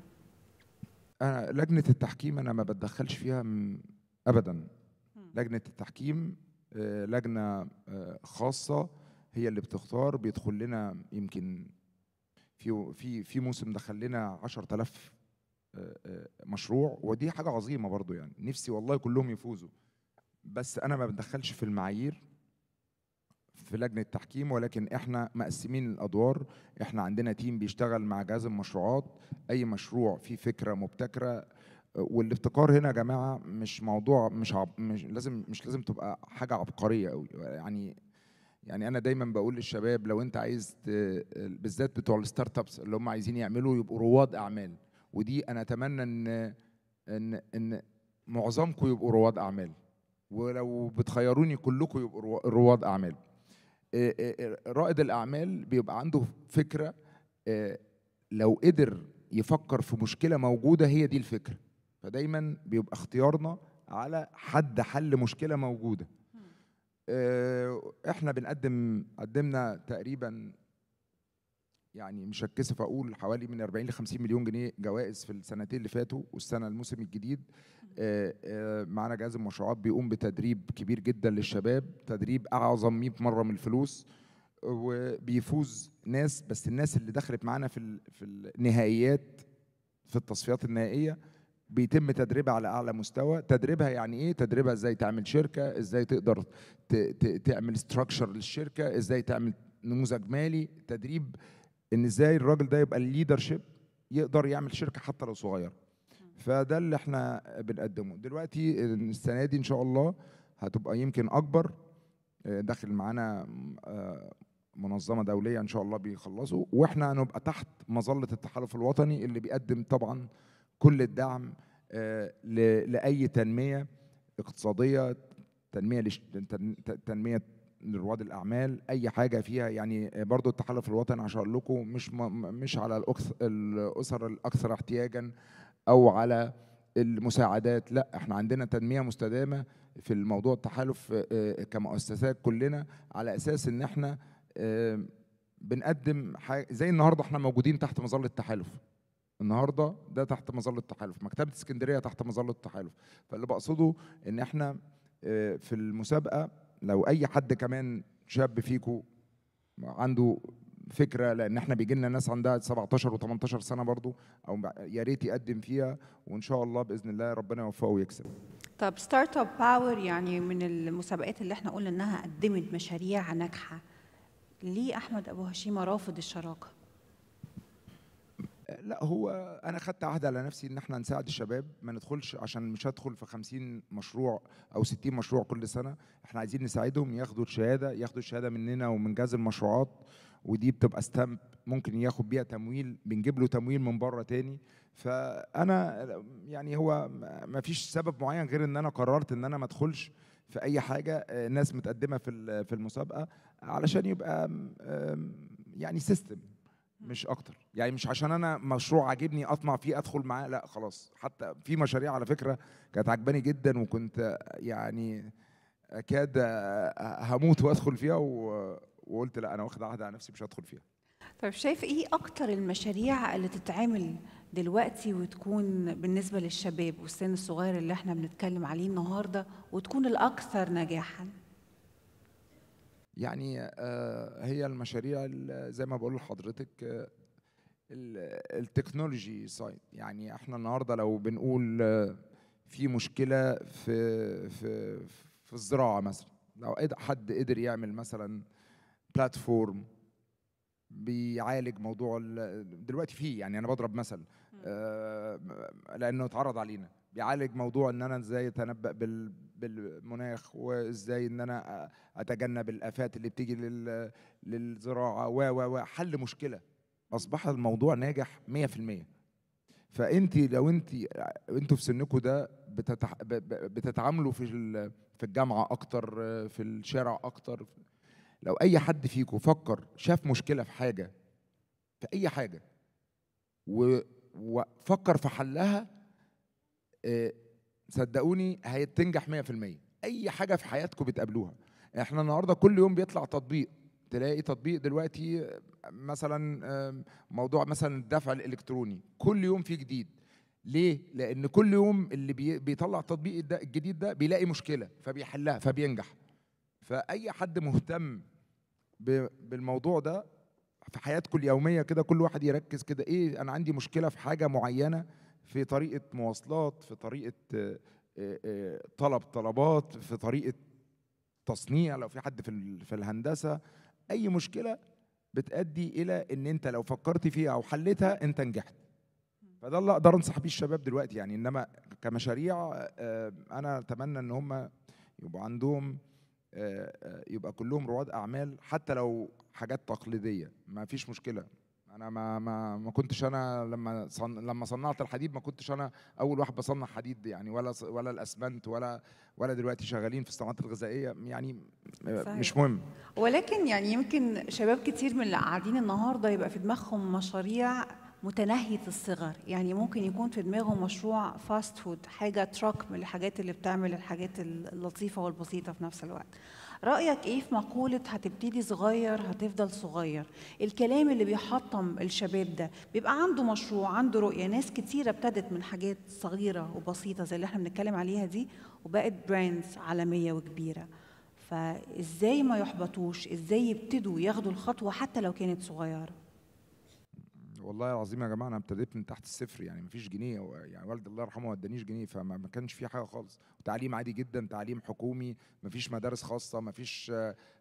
C: أنا لجنة التحكيم أنا ما بتدخلش فيها أبدا لجنة التحكيم آه، لجنة آه، خاصة هي اللي بتختار بيدخل لنا يمكن في في في موسم دخل لنا 10000 آه، مشروع ودي حاجة عظيمة برضو يعني نفسي والله كلهم يفوزوا بس أنا ما بتدخلش في المعايير في لجنه التحكيم ولكن احنا مقسمين الادوار احنا عندنا تيم بيشتغل مع جهاز المشروعات اي مشروع فيه فكره مبتكره والابتكار هنا يا جماعه مش موضوع مش, عب مش لازم مش لازم تبقى حاجه عبقريه قوي يعني يعني انا دايما بقول للشباب لو انت عايز بالذات بتوع الستارت ابس اللي هم عايزين يعملوا يبقوا رواد اعمال ودي انا اتمنى ان ان ان معظمكم يبقوا رواد اعمال ولو بتخيروني كلكم يبقوا رواد اعمال آه، آه، آه، رائد الاعمال بيبقى عنده فكره لو قدر يفكر في مشكله موجوده هي دي الفكره فدايما بيبقى اختيارنا على حد حل مشكله موجوده احنا بنقدم قدمنا تقريبا يعني مش هتكسف اقول حوالي من 40 ل 50 مليون جنيه جوائز في السنتين اللي فاتوا والسنه الموسم الجديد آه، آه، معانا جهاز المشروعات بيقوم بتدريب كبير جدا للشباب تدريب اعظم 100 مره من الفلوس وبيفوز ناس بس الناس اللي دخلت معانا في في النهائيات في التصفيات النهائيه بيتم تدريبها على اعلى مستوى تدريبها يعني ايه تدريبها ازاي تعمل شركه ازاي تقدر تعمل ستراكشر للشركه ازاي تعمل نموذج مالي تدريب ان ازاي الراجل ده يبقى الليدر شيب يقدر يعمل شركه حتى لو صغيره فده اللي احنا بنقدمه دلوقتي السنه دي ان شاء الله هتبقى يمكن اكبر آه، داخل معانا آه، منظمه دوليه ان شاء الله بيخلصوا واحنا هنبقى تحت مظله التحالف الوطني اللي بيقدم طبعا كل الدعم آه، لاي تنميه اقتصاديه تنميه تنميه رواد الاعمال اي حاجه فيها يعني برضو التحالف الوطني عشان اقول لكم مش مش على الاسر الاكثر احتياجا او على المساعدات لا احنا عندنا تنميه مستدامه في الموضوع التحالف آه، آه، كمؤسسات كلنا على اساس ان احنا آه، بنقدم حاجة زي النهارده احنا موجودين تحت مظله التحالف النهارده ده تحت مظله التحالف مكتبه اسكندريه تحت مظله التحالف فاللي بقصده ان احنا في المسابقه لو اي حد كمان شاب فيكو عنده فكره لان احنا بيجي لنا ناس عندها 17 و18 سنه برضو او يا ريت يقدم فيها وان شاء الله باذن الله ربنا يوفقه ويكسب
B: طب ستارت اب باور يعني من المسابقات اللي احنا قلنا انها قدمت مشاريع ناجحه ليه احمد ابو هشيمه رافض الشراكه
C: لا هو انا خدت عهد على نفسي ان احنا نساعد الشباب ما ندخلش عشان مش هدخل في 50 مشروع او 60 مشروع كل سنه احنا عايزين نساعدهم ياخدوا الشهاده ياخدوا الشهاده مننا ومن جهاز المشروعات ودي بتبقى ستامب ممكن ياخد بيها تمويل بنجيب له تمويل من بره تاني فانا يعني هو ما فيش سبب معين غير ان انا قررت ان انا ما ادخلش في اي حاجه آه، ناس متقدمه في في المسابقه علشان يبقى يعني سيستم مش اكتر يعني مش عشان انا مشروع عاجبني اطمع فيه ادخل معاه لا خلاص حتى في مشاريع على فكره كانت عجباني جدا وكنت يعني اكاد هموت وادخل فيها وقلت لا انا واخد عهد على نفسي مش هدخل فيها
B: طيب شايف ايه اكتر المشاريع اللي تتعمل دلوقتي وتكون بالنسبه للشباب والسن الصغير اللي احنا بنتكلم عليه النهارده وتكون الاكثر نجاحا
C: يعني آه، هي المشاريع زي ما بقول لحضرتك التكنولوجي سايد يعني احنا النهارده لو بنقول في مشكله في في في الزراعه مثلا لو حد قدر يعمل مثلا بلاتفورم بيعالج موضوع دلوقتي فيه يعني انا بضرب مثل آه، لانه اتعرض علينا بيعالج موضوع ان انا ازاي اتنبا بال بالمناخ وازاي ان انا اتجنب الافات اللي بتيجي لل... للزراعه و و و حل مشكله اصبح الموضوع ناجح 100% فانت لو انت انتوا في سنكم ده بتتعاملوا في في الجامعه اكتر في الشارع اكتر لو اي حد فيكم فكر شاف مشكله في حاجه في اي حاجه وفكر في حلها آه، صدقوني هتنجح 100% اي حاجه في حياتكم بتقابلوها احنا النهارده كل يوم بيطلع تطبيق تلاقي تطبيق دلوقتي آه، مثلا آه، موضوع مثلا الدفع الالكتروني كل يوم فيه جديد ليه؟ لأن كل يوم اللي بيطلع التطبيق ده الجديد ده بيلاقي مشكلة فبيحلها فبينجح. فأي حد مهتم بالموضوع ده في حياتكم اليومية كده كل واحد يركز كده إيه أنا عندي مشكلة في حاجة معينة في طريقه مواصلات في طريقه آه، آه، طلب طلبات في طريقه تصنيع لو في حد في في الهندسه اي مشكله بتؤدي الى ان انت لو فكرت فيها او حلتها انت نجحت فده اللي اقدر انصح بيه الشباب دلوقتي يعني انما كمشاريع آه، انا اتمنى ان هم يبقى عندهم يبقى كلهم رواد اعمال حتى لو حاجات تقليديه ما فيش مشكله انا ما ما ما كنتش انا لما صن... لما صنعت الحديد ما كنتش انا اول واحد بصنع حديد يعني ولا ولا الاسمنت ولا ولا دلوقتي شغالين في الصناعات الغذائيه يعني صحيح. مش مهم
B: ولكن يعني يمكن شباب كتير من اللي قاعدين النهارده يبقى في دماغهم مشاريع متناهيه الصغر يعني ممكن يكون في دماغه مشروع فاست فود حاجه تراك من الحاجات اللي بتعمل الحاجات اللطيفه والبسيطه في نفس الوقت رايك ايه في مقوله هتبتدي صغير هتفضل صغير الكلام اللي بيحطم الشباب ده بيبقى عنده مشروع عنده رؤيه ناس كتيره ابتدت من حاجات صغيره وبسيطه زي اللي احنا بنتكلم عليها دي وبقت براندز عالميه وكبيره فازاي ما يحبطوش ازاي يبتدوا ياخدوا الخطوه حتى لو كانت صغيره
C: والله العظيم يا جماعه انا ابتديت من تحت الصفر يعني ما فيش جنيه يعني والدي الله يرحمه ما ادانيش جنيه فما كانش في حاجه خالص وتعليم عادي جدا تعليم حكومي ما فيش مدارس خاصه ما فيش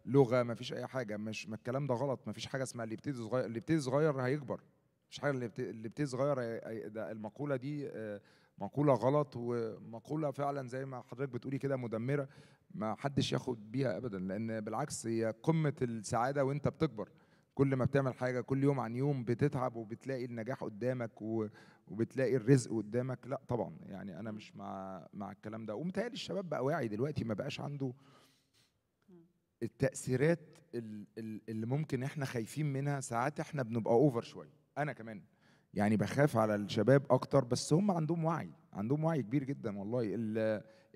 C: لغه ما فيش اي حاجه مش ما الكلام ده غلط ما فيش حاجه اسمها اللي يبتدي صغير اللي يبتدي صغير هيكبر مش حاجه اللي يبتدي صغير ده المقوله دي آه، مقولة غلط ومقولة فعلا زي ما حضرتك بتقولي كده مدمرة ما حدش ياخد بيها أبدا لأن بالعكس هي قمة السعادة وأنت بتكبر كل ما بتعمل حاجه كل يوم عن يوم بتتعب وبتلاقي النجاح قدامك وبتلاقي الرزق قدامك لا طبعا يعني انا مش مع مع الكلام ده ومتهيألي الشباب بقى واعي دلوقتي ما بقاش عنده التاثيرات اللي ممكن احنا خايفين منها ساعات احنا بنبقى اوفر شويه انا كمان يعني بخاف على الشباب اكتر بس هم عندهم وعي عندهم وعي كبير جدا والله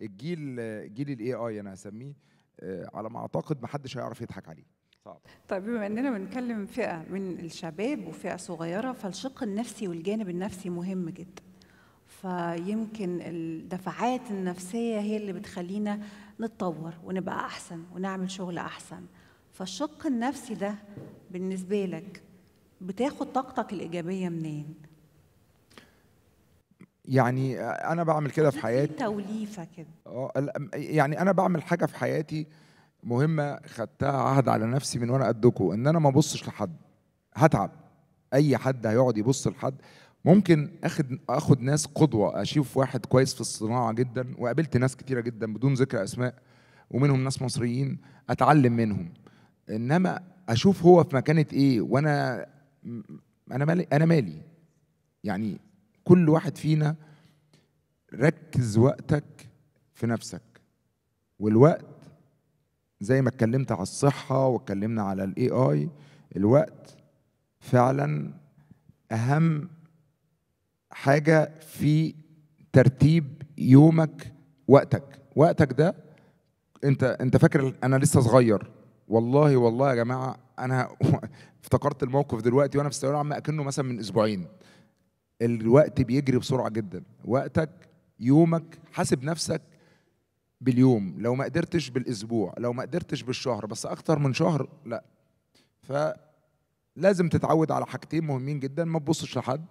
C: الجيل جيل الاي اي انا هسميه آه، على ما اعتقد ما حدش هيعرف يضحك عليه صعب
B: طيب بما اننا بنتكلم فئه من الشباب وفئه صغيره فالشق النفسي والجانب النفسي مهم جدا فيمكن الدفعات النفسيه هي اللي بتخلينا نتطور ونبقى احسن ونعمل شغل احسن فالشق النفسي ده بالنسبه لك بتاخد طاقتك الايجابيه منين
C: يعني انا بعمل كده في حياتي توليفه كده اه يعني انا بعمل حاجه في حياتي مهمه خدتها عهد على نفسي من وانا قدكم ان انا ما ابصش لحد هتعب اي حد هيقعد يبص لحد ممكن اخد اخد ناس قدوه اشوف واحد كويس في الصناعه جدا وقابلت ناس كتيره جدا بدون ذكر اسماء ومنهم ناس مصريين اتعلم منهم انما اشوف هو في مكانه ايه وانا انا مالي انا مالي يعني كل واحد فينا ركز وقتك في نفسك والوقت زي ما اتكلمت على الصحه واتكلمنا على الاي اي الوقت فعلا اهم حاجه في ترتيب يومك وقتك وقتك ده انت انت فاكر انا لسه صغير والله والله يا جماعه انا افتكرت الموقف دلوقتي وانا في الثانويه العامه اكنه مثلا من اسبوعين الوقت بيجري بسرعه جدا وقتك يومك حاسب نفسك باليوم لو ما قدرتش بالاسبوع لو ما قدرتش بالشهر بس اكتر من شهر لا فلازم تتعود على حاجتين مهمين جدا ما تبصش لحد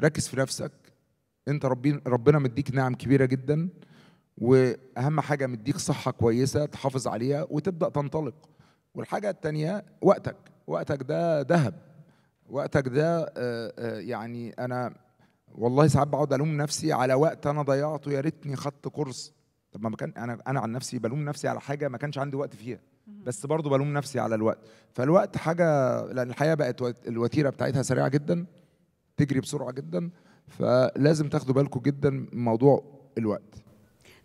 C: ركز في نفسك انت ربنا ربنا مديك نعم كبيره جدا واهم حاجه مديك صحه كويسه تحافظ عليها وتبدا تنطلق والحاجه الثانيه وقتك وقتك ده ذهب وقتك ده آه، آه، يعني انا والله ساعات بقعد الوم نفسي على وقت انا ضيعته يا ريتني خدت كورس طب ما كان انا انا عن نفسي بلوم نفسي على حاجه ما كانش عندي وقت فيها بس برضه بلوم نفسي على الوقت فالوقت حاجه لان الحياه بقت الوتيره بتاعتها سريعه جدا تجري بسرعه جدا فلازم تاخدوا بالكم جدا من موضوع الوقت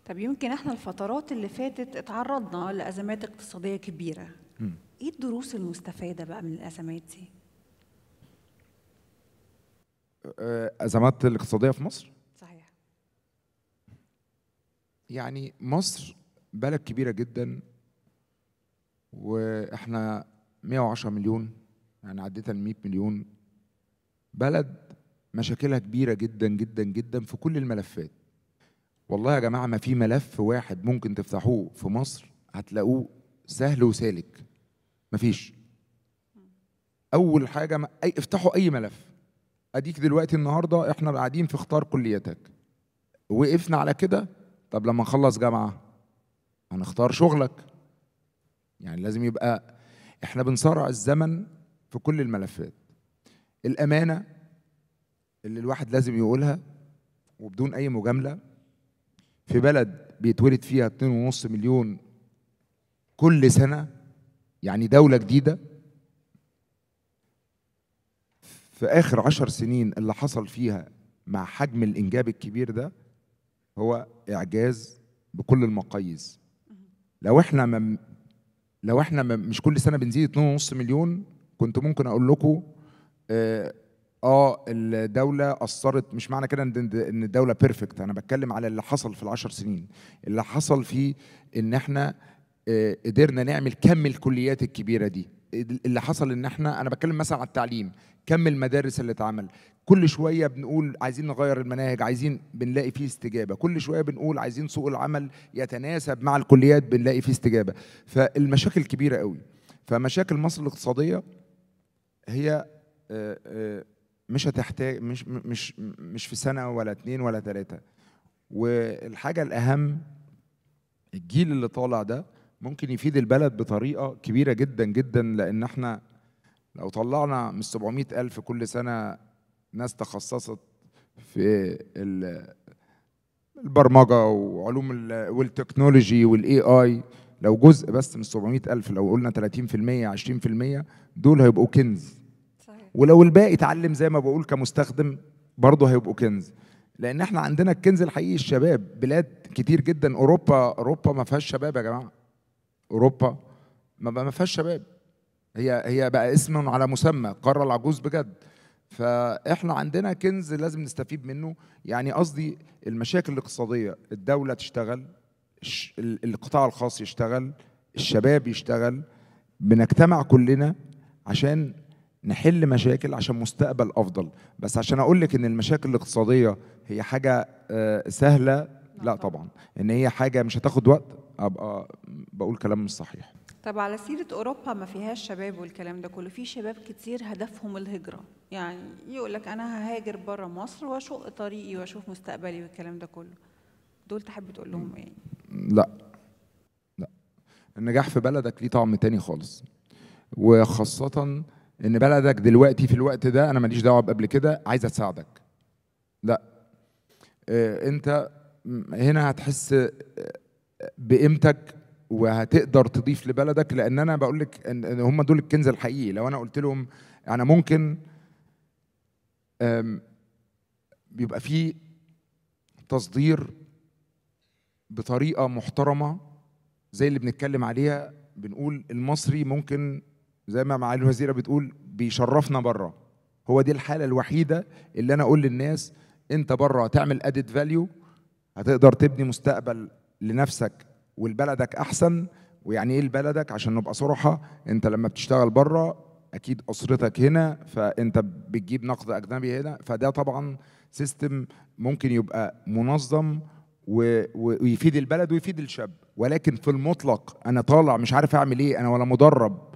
B: طب يمكن احنا الفترات اللي فاتت اتعرضنا لازمات اقتصاديه كبيره م. ايه الدروس المستفاده بقى من
C: الازمات دي ازمات الاقتصاديه في مصر يعني مصر بلد كبيره جدا واحنا 110 مليون يعني عديتها ال 100 مليون بلد مشاكلها كبيره جدا جدا جدا في كل الملفات والله يا جماعه ما في ملف واحد ممكن تفتحوه في مصر هتلاقوه سهل وسالك مفيش اول حاجه ما أي افتحوا اي ملف اديك دلوقتي النهارده احنا قاعدين في اختار كليتك وقفنا على كده طب لما نخلص جامعه هنختار شغلك يعني لازم يبقى احنا بنصارع الزمن في كل الملفات الامانه اللي الواحد لازم يقولها وبدون اي مجامله في بلد بيتولد فيها 2.5 مليون كل سنه يعني دوله جديده في اخر عشر سنين اللي حصل فيها مع حجم الانجاب الكبير ده هو اعجاز بكل المقاييس لو احنا ما لو احنا ما مش كل سنه بنزيد 2.5 مليون كنت ممكن اقول لكم اه, آه الدوله اثرت مش معنى كده ان الدوله بيرفكت انا بتكلم على اللي حصل في العشر سنين اللي حصل فيه ان احنا آه قدرنا نعمل كم الكليات الكبيره دي اللي حصل ان احنا انا بتكلم مثلا على التعليم كم المدارس اللي اتعمل كل شويه بنقول عايزين نغير المناهج عايزين بنلاقي فيه استجابه كل شويه بنقول عايزين سوق العمل يتناسب مع الكليات بنلاقي فيه استجابه فالمشاكل كبيره قوي فمشاكل مصر الاقتصاديه هي آه، آه، مش هتحتاج مش مش مش في سنه ولا اتنين ولا تلاته والحاجه الاهم الجيل اللي طالع ده ممكن يفيد البلد بطريقه كبيره جدا جدا لان احنا لو طلعنا من 700 ألف كل سنة ناس تخصصت في البرمجه وعلوم والتكنولوجي والاي اي لو جزء بس من 700 ألف لو قلنا 30% 20% دول هيبقوا كنز صحيح. ولو الباقي اتعلم زي ما بقول كمستخدم برضه هيبقوا كنز لان احنا عندنا الكنز الحقيقي الشباب بلاد كتير جدا اوروبا اوروبا ما فيهاش شباب يا جماعه اوروبا ما فيهاش شباب هي هي بقى اسم على مسمى قاره العجوز بجد فاحنا عندنا كنز لازم نستفيد منه يعني قصدي المشاكل الاقتصاديه الدوله تشتغل القطاع الخاص يشتغل الشباب يشتغل بنجتمع كلنا عشان نحل مشاكل عشان مستقبل افضل بس عشان اقول لك ان المشاكل الاقتصاديه هي حاجه آه، سهله لا طبعا ان هي حاجه مش هتاخد وقت ابقى بقول كلام مش صحيح
B: طب على سيره اوروبا ما فيهاش شباب والكلام ده كله في شباب كتير هدفهم الهجره يعني يقول لك انا ههاجر بره مصر واشق طريقي واشوف مستقبلي والكلام ده كله دول تحب تقول لهم ايه
C: لا لا النجاح في بلدك ليه طعم تاني خالص وخاصه ان بلدك دلوقتي في الوقت ده انا ماليش دعوه قبل كده عايزه تساعدك لا آه، انت هنا هتحس آه، بقيمتك وهتقدر تضيف لبلدك لان انا بقول لك ان هم دول الكنز الحقيقي لو انا قلت لهم انا ممكن بيبقى في تصدير بطريقه محترمه زي اللي بنتكلم عليها بنقول المصري ممكن زي ما معالي الوزيره بتقول بيشرفنا بره هو دي الحاله الوحيده اللي انا اقول للناس انت بره هتعمل ادد فاليو هتقدر تبني مستقبل لنفسك ولبلدك احسن ويعني ايه لبلدك عشان نبقى صراحه انت لما بتشتغل بره اكيد اسرتك هنا فانت بتجيب نقد اجنبي هنا فده طبعا سيستم ممكن يبقى منظم ويفيد البلد ويفيد الشاب ولكن في المطلق انا طالع مش عارف اعمل ايه انا ولا مدرب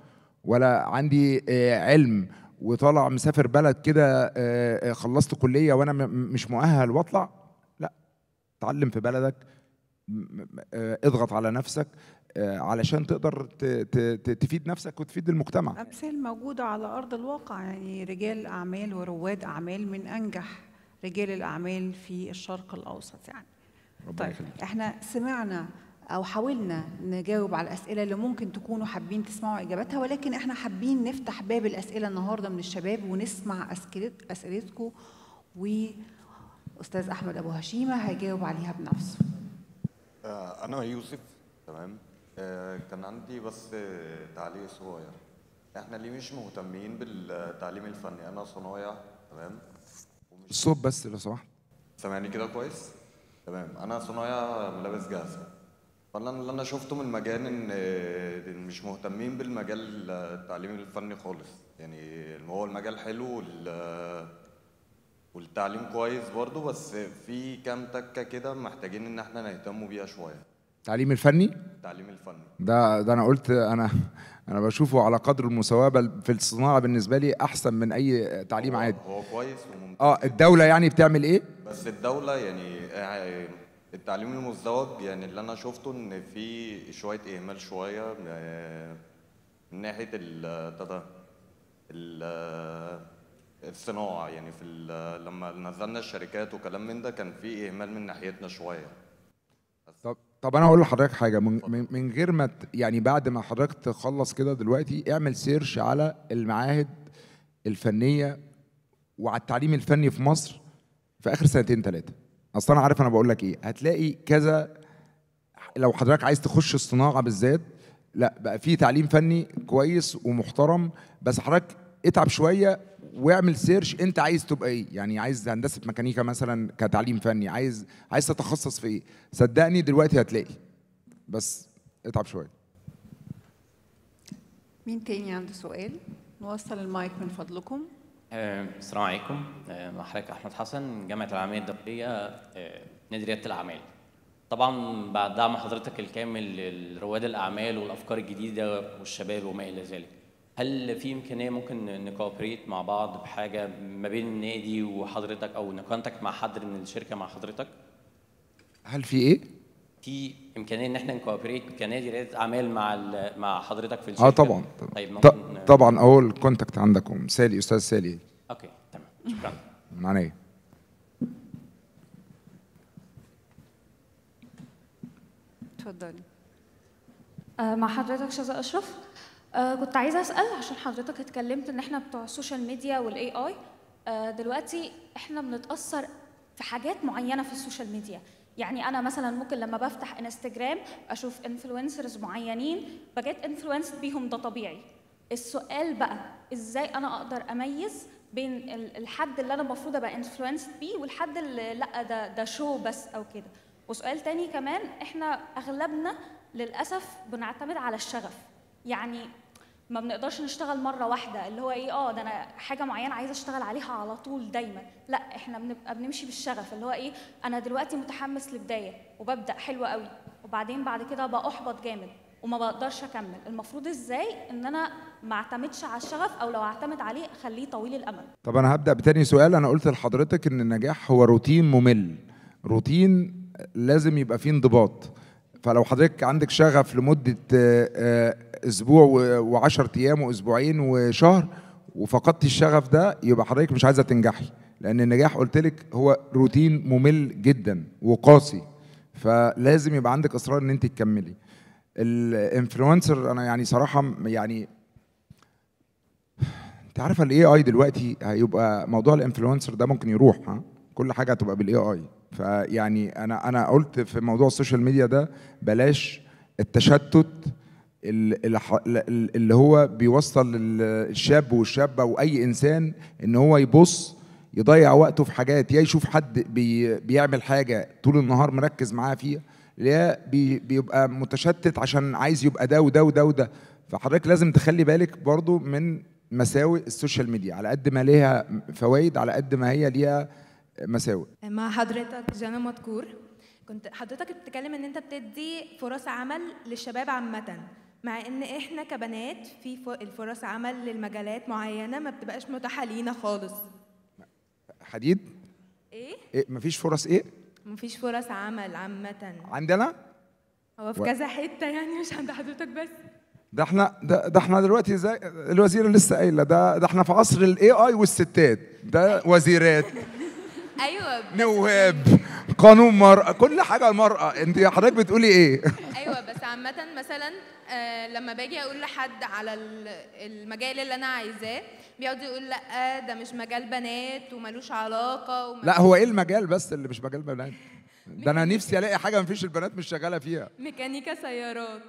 C: ولا عندي آه، علم وطالع مسافر بلد كده آه، آه، خلصت كليه وانا مش مؤهل واطلع لا اتعلم في بلدك اضغط على نفسك آه، علشان تقدر تفيد نفسك وتفيد المجتمع
B: امثال موجوده على ارض الواقع يعني رجال اعمال ورواد اعمال من انجح رجال الاعمال في الشرق الاوسط يعني طيب يخليك. احنا سمعنا او حاولنا نجاوب على الاسئله اللي ممكن تكونوا حابين تسمعوا اجاباتها ولكن احنا حابين نفتح باب الاسئله النهارده من الشباب ونسمع اسئلتكم واستاذ احمد ابو هشيمه هيجاوب عليها بنفسه
D: آه، انا يوسف تمام كان عندي بس تعليق صغير احنا ليه مش مهتمين بالتعليم الفني انا صنايع تمام
C: الصوت بس لو سمحت
D: سامعني كده كويس تمام انا صنايع ملابس جاهزه فانا اللي انا شفته من المجال ان مش مهتمين بالمجال التعليم الفني خالص يعني هو المجال حلو والتعليم كويس برضه بس في كام تكه كده محتاجين ان احنا نهتم بيها شويه
C: التعليم الفني التعليم الفني ده ده انا قلت انا انا بشوفه على قدر المساواه بل في الصناعه بالنسبه لي احسن من اي تعليم هو عادي هو كويس وممتاز اه الدوله يعني بتعمل ايه
D: بس الدوله يعني آه، التعليم المزدوج يعني اللي انا شفته ان في شويه اهمال شويه من آه، ناحيه ال آه، الصناعه يعني في لما نزلنا الشركات وكلام من ده كان في اهمال من ناحيتنا شويه
C: طب انا هقول لحضرتك حاجه من, من غير ما يعني بعد ما حضرتك تخلص كده دلوقتي اعمل سيرش على المعاهد الفنيه وعلى التعليم الفني في مصر في اخر سنتين ثلاثه اصل انا عارف انا بقول لك ايه هتلاقي كذا لو حضرتك عايز تخش الصناعه بالذات لا بقى في تعليم فني كويس ومحترم بس حضرتك اتعب شويه واعمل سيرش انت عايز تبقى ايه يعني عايز هندسه ميكانيكا مثلا كتعليم فني عايز عايز تتخصص في ايه صدقني دلوقتي هتلاقي بس اتعب شويه
B: مين تاني عنده سؤال نوصل المايك من فضلكم آه، السلام عليكم آه، محرك حضرتك احمد حسن جامعه العمليه الدوليه آه، نادي رياده الاعمال طبعا بعد دعم حضرتك الكامل لرواد الاعمال والافكار الجديده والشباب وما الى ذلك هل في امكانيه ممكن نكوبريت مع بعض بحاجه ما بين النادي وحضرتك او نكونتك مع حد من الشركه مع حضرتك؟ هل في ايه؟ في امكانيه ان احنا نكوبريت كنادي رياده اعمال مع مع حضرتك في الشركه؟ اه طبعا طيب ممكن طبعا
C: اول كونتاكت عندكم سالي استاذ سالي
E: اوكي تمام شكرا
C: من ايه؟
F: اتفضلي آه، مع حضرتك استاذ اشرف آه كنت عايزه اسال عشان حضرتك اتكلمت ان احنا بتوع السوشيال ميديا والاي اي آه دلوقتي احنا بنتاثر في حاجات معينه في السوشيال ميديا يعني انا مثلا ممكن لما بفتح انستجرام اشوف انفلونسرز معينين بجيت انفلونسد بيهم ده طبيعي السؤال بقى ازاي انا اقدر اميز بين الحد اللي انا المفروض ابقى انفلونسد بيه والحد اللي لا ده ده شو بس او كده وسؤال تاني كمان احنا اغلبنا للاسف بنعتمد على الشغف يعني ما بنقدرش نشتغل مره واحده اللي هو ايه اه ده انا حاجه معينه عايزه اشتغل عليها على طول دايما لا احنا بنبقى بنمشي بالشغف اللي هو ايه انا دلوقتي متحمس لبدايه وببدا حلوه قوي وبعدين بعد كده بحبط جامد وما بقدرش اكمل المفروض ازاي ان انا ما اعتمدش على الشغف او لو اعتمد عليه اخليه طويل الامد
C: طب انا هبدا بتاني سؤال انا قلت لحضرتك ان النجاح هو روتين ممل روتين لازم يبقى فيه انضباط فلو حضرتك عندك شغف لمده آه، آه، اسبوع و10 ايام واسبوعين وشهر وفقدتي الشغف ده يبقى حضرتك مش عايزه تنجحي لان النجاح قلت لك هو روتين ممل جدا وقاسي فلازم يبقى عندك اصرار ان انت تكملي الانفلونسر انا يعني صراحه يعني انت عارفه الاي اي دلوقتي هيبقى موضوع الانفلونسر ده ممكن يروح ها كل حاجه هتبقى بالاي اي فيعني انا انا قلت في موضوع السوشيال ميديا ده بلاش التشتت اللي هو بيوصل الشاب والشابه واي انسان ان هو يبص يضيع وقته في حاجات يا يشوف حد بيعمل حاجه طول النهار مركز معاه فيها يا بيبقى متشتت عشان عايز يبقى ده وده وده وده فحضرتك لازم تخلي بالك برضو من مساوئ السوشيال ميديا على قد ما ليها فوائد على قد ما هي ليها مساوئ
F: مع حضرتك جانا مدكور كنت حضرتك بتتكلم ان انت بتدي فرص عمل للشباب عامه مع ان احنا كبنات في الفرص عمل للمجالات معينه ما بتبقاش متاحه لينا خالص
C: حديد ايه, إيه؟ مفيش فرص ايه
F: مفيش فرص عمل عامه عندنا هو في و... كذا حته يعني مش عند حضرتك بس
C: ده احنا ده, ده احنا دلوقتي زي الوزيره لسه قايله ده ده احنا في عصر الاي اي والستات ده وزيرات
F: ايوه
C: نواب قانون مرأة كل حاجه مرأة انت حضرتك بتقولي ايه ايوه
F: بس عامه مثلا آه، لما باجي اقول لحد على المجال اللي انا عايزاه بيقعد يقول لا ده مش مجال بنات وملوش علاقه وملوش
C: لا هو ايه المجال بس اللي مش مجال بنات ده انا نفسي الاقي حاجه ما فيش البنات مش شغاله فيها ميكانيكا سيارات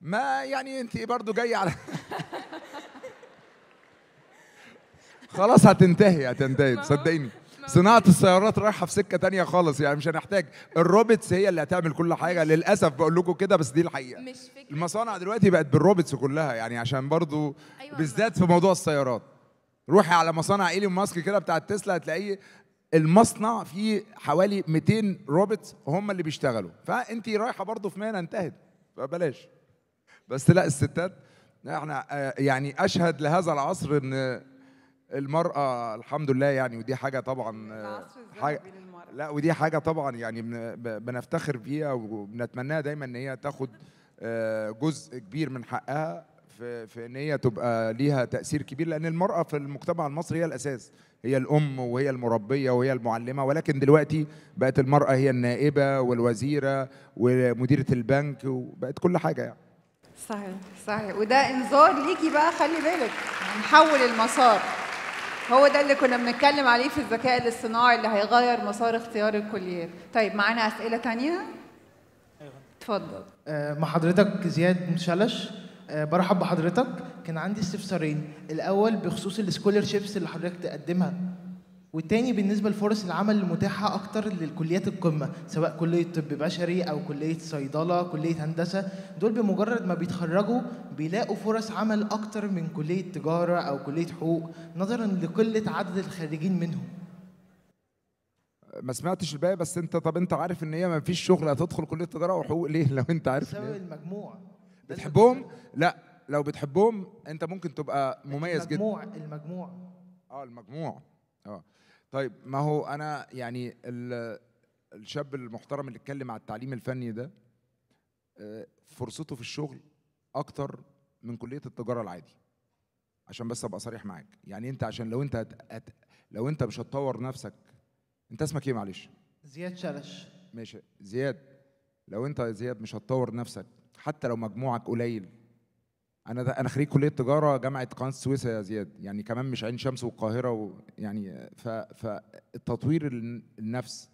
C: ما يعني انت برضو جايه على خلاص هتنتهي هتنتهي صدقيني صناعه السيارات رايحه في سكه تانية خالص يعني مش هنحتاج الروبوتس هي اللي هتعمل كل حاجه للاسف بقول لكم كده بس دي الحقيقه مش فكرة. المصانع دلوقتي بقت بالروبوتس كلها يعني عشان برضو أيوة بالذات في موضوع السيارات روحي على مصانع ايلون ماسك كده بتاع تسلا هتلاقيه المصنع فيه حوالي 200 روبوت هم اللي بيشتغلوا فانت رايحه برضه في مهنه انتهت فبلاش بس لا الستات احنا آه، يعني اشهد لهذا العصر ان المرأة الحمد لله يعني ودي حاجة طبعا حاجة لا ودي حاجة طبعا يعني بنفتخر بيها وبنتمناها دايما ان هي تاخد آه، جزء كبير من حقها في في ان هي تبقى ليها تأثير كبير لان المرأة في المجتمع المصري هي الأساس هي الأم وهي المربية وهي المعلمة ولكن دلوقتي بقت المرأة هي النائبة والوزيرة ومديرة البنك وبقت كل حاجة يعني
B: صحيح صحيح وده انذار ليكي بقى خلي بالك نحول المسار هو ده اللي كنا بنتكلم عليه في الذكاء الاصطناعي اللي هيغير مسار اختيار الكليات طيب معانا اسئله تانية ايوه اتفضل
E: آه، مع حضرتك زياد مشلش آه، برحب بحضرتك كان عندي استفسارين الاول بخصوص السكولرشيبس اللي حضرتك تقدمها والتاني بالنسبه لفرص العمل المتاحه اكتر للكليات القمه سواء كليه طب بشري او كليه صيدله كليه هندسه دول بمجرد ما بيتخرجوا بيلاقوا فرص عمل اكتر من كليه تجاره او
C: كليه حقوق نظرا لقله عدد الخريجين منهم ما سمعتش الباقي بس انت طب انت عارف ان هي ما فيش شغل هتدخل كليه تجاره وحقوق ليه لو انت عارف بسبب المجموع بتحبهم لا لو بتحبهم انت ممكن تبقى مميز المجموع جدا المجموع المجموع اه المجموع اه طيب ما هو انا يعني الشاب المحترم اللي اتكلم على التعليم الفني ده آه، فرصته في الشغل اكتر من كليه التجاره العادي عشان بس ابقى صريح معاك يعني انت عشان لو انت هت... هت... لو انت مش هتطور نفسك انت اسمك ايه معلش
E: زياد شلش
C: ماشي زياد لو انت يا زياد مش هتطور نفسك حتى لو مجموعك قليل انا انا خريج كليه تجاره جامعه قناه السويس يا زياد يعني كمان مش عين شمس والقاهره و يعني فالتطوير النفس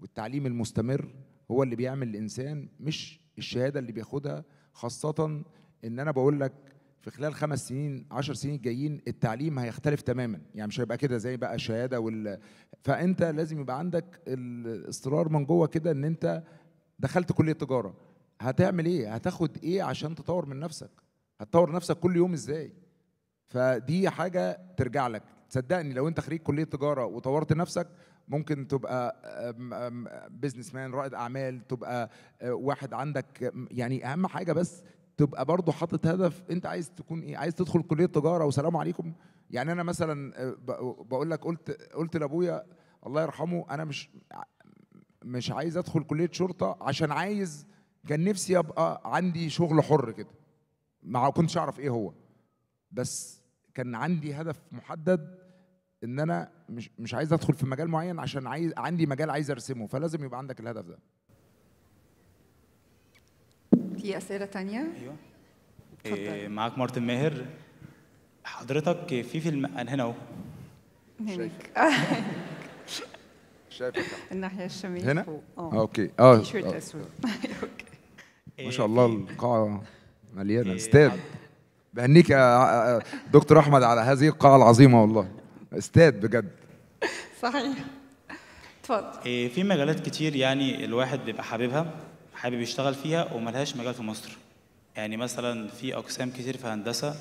C: والتعليم المستمر هو اللي بيعمل الانسان مش الشهاده اللي بياخدها خاصه ان انا بقول لك في خلال خمس سنين عشر سنين الجايين التعليم هيختلف تماما يعني مش هيبقى كده زي بقى الشهاده وال فانت لازم يبقى عندك الاصرار من جوه كده ان انت دخلت كليه تجاره هتعمل ايه هتاخد ايه عشان تطور من نفسك هتطور نفسك كل يوم ازاي فدي حاجه ترجع لك صدقني لو انت خريج كليه تجاره وطورت نفسك ممكن تبقى بزنس مان رائد اعمال تبقى آه، واحد عندك يعني اهم حاجه بس تبقى برضه حاطط هدف انت عايز تكون ايه عايز تدخل كليه تجاره وسلام عليكم يعني انا مثلا آه، بقول لك قلت قلت لابويا الله يرحمه انا مش مش عايز ادخل كليه شرطه عشان عايز كان نفسي ابقى عندي شغل حر كده ما كنتش اعرف ايه هو بس كان عندي هدف محدد ان انا مش مش عايز ادخل في مجال معين عشان عايز عندي مجال عايز ارسمه فلازم يبقى عندك الهدف ده
B: في اسئله تانية ايوه
C: إيه معاك مارتن ماهر حضرتك
E: في فيلم انا هنا اهو هناك شايفك
B: الناحيه الشماليه هنا آه. آه، اوكي اه تيشيرت آه. اسود
C: ما شاء الله إيه، القاعه مليانه إيه، استاذ بهنيك يا آه، آه، دكتور احمد على هذه القاعه العظيمه والله استاذ بجد
B: صحيح اتفضل
E: إيه، في مجالات كتير يعني الواحد بيبقى حاببها حابب يشتغل فيها وملهاش مجال في مصر يعني مثلا في اقسام كتير في هندسه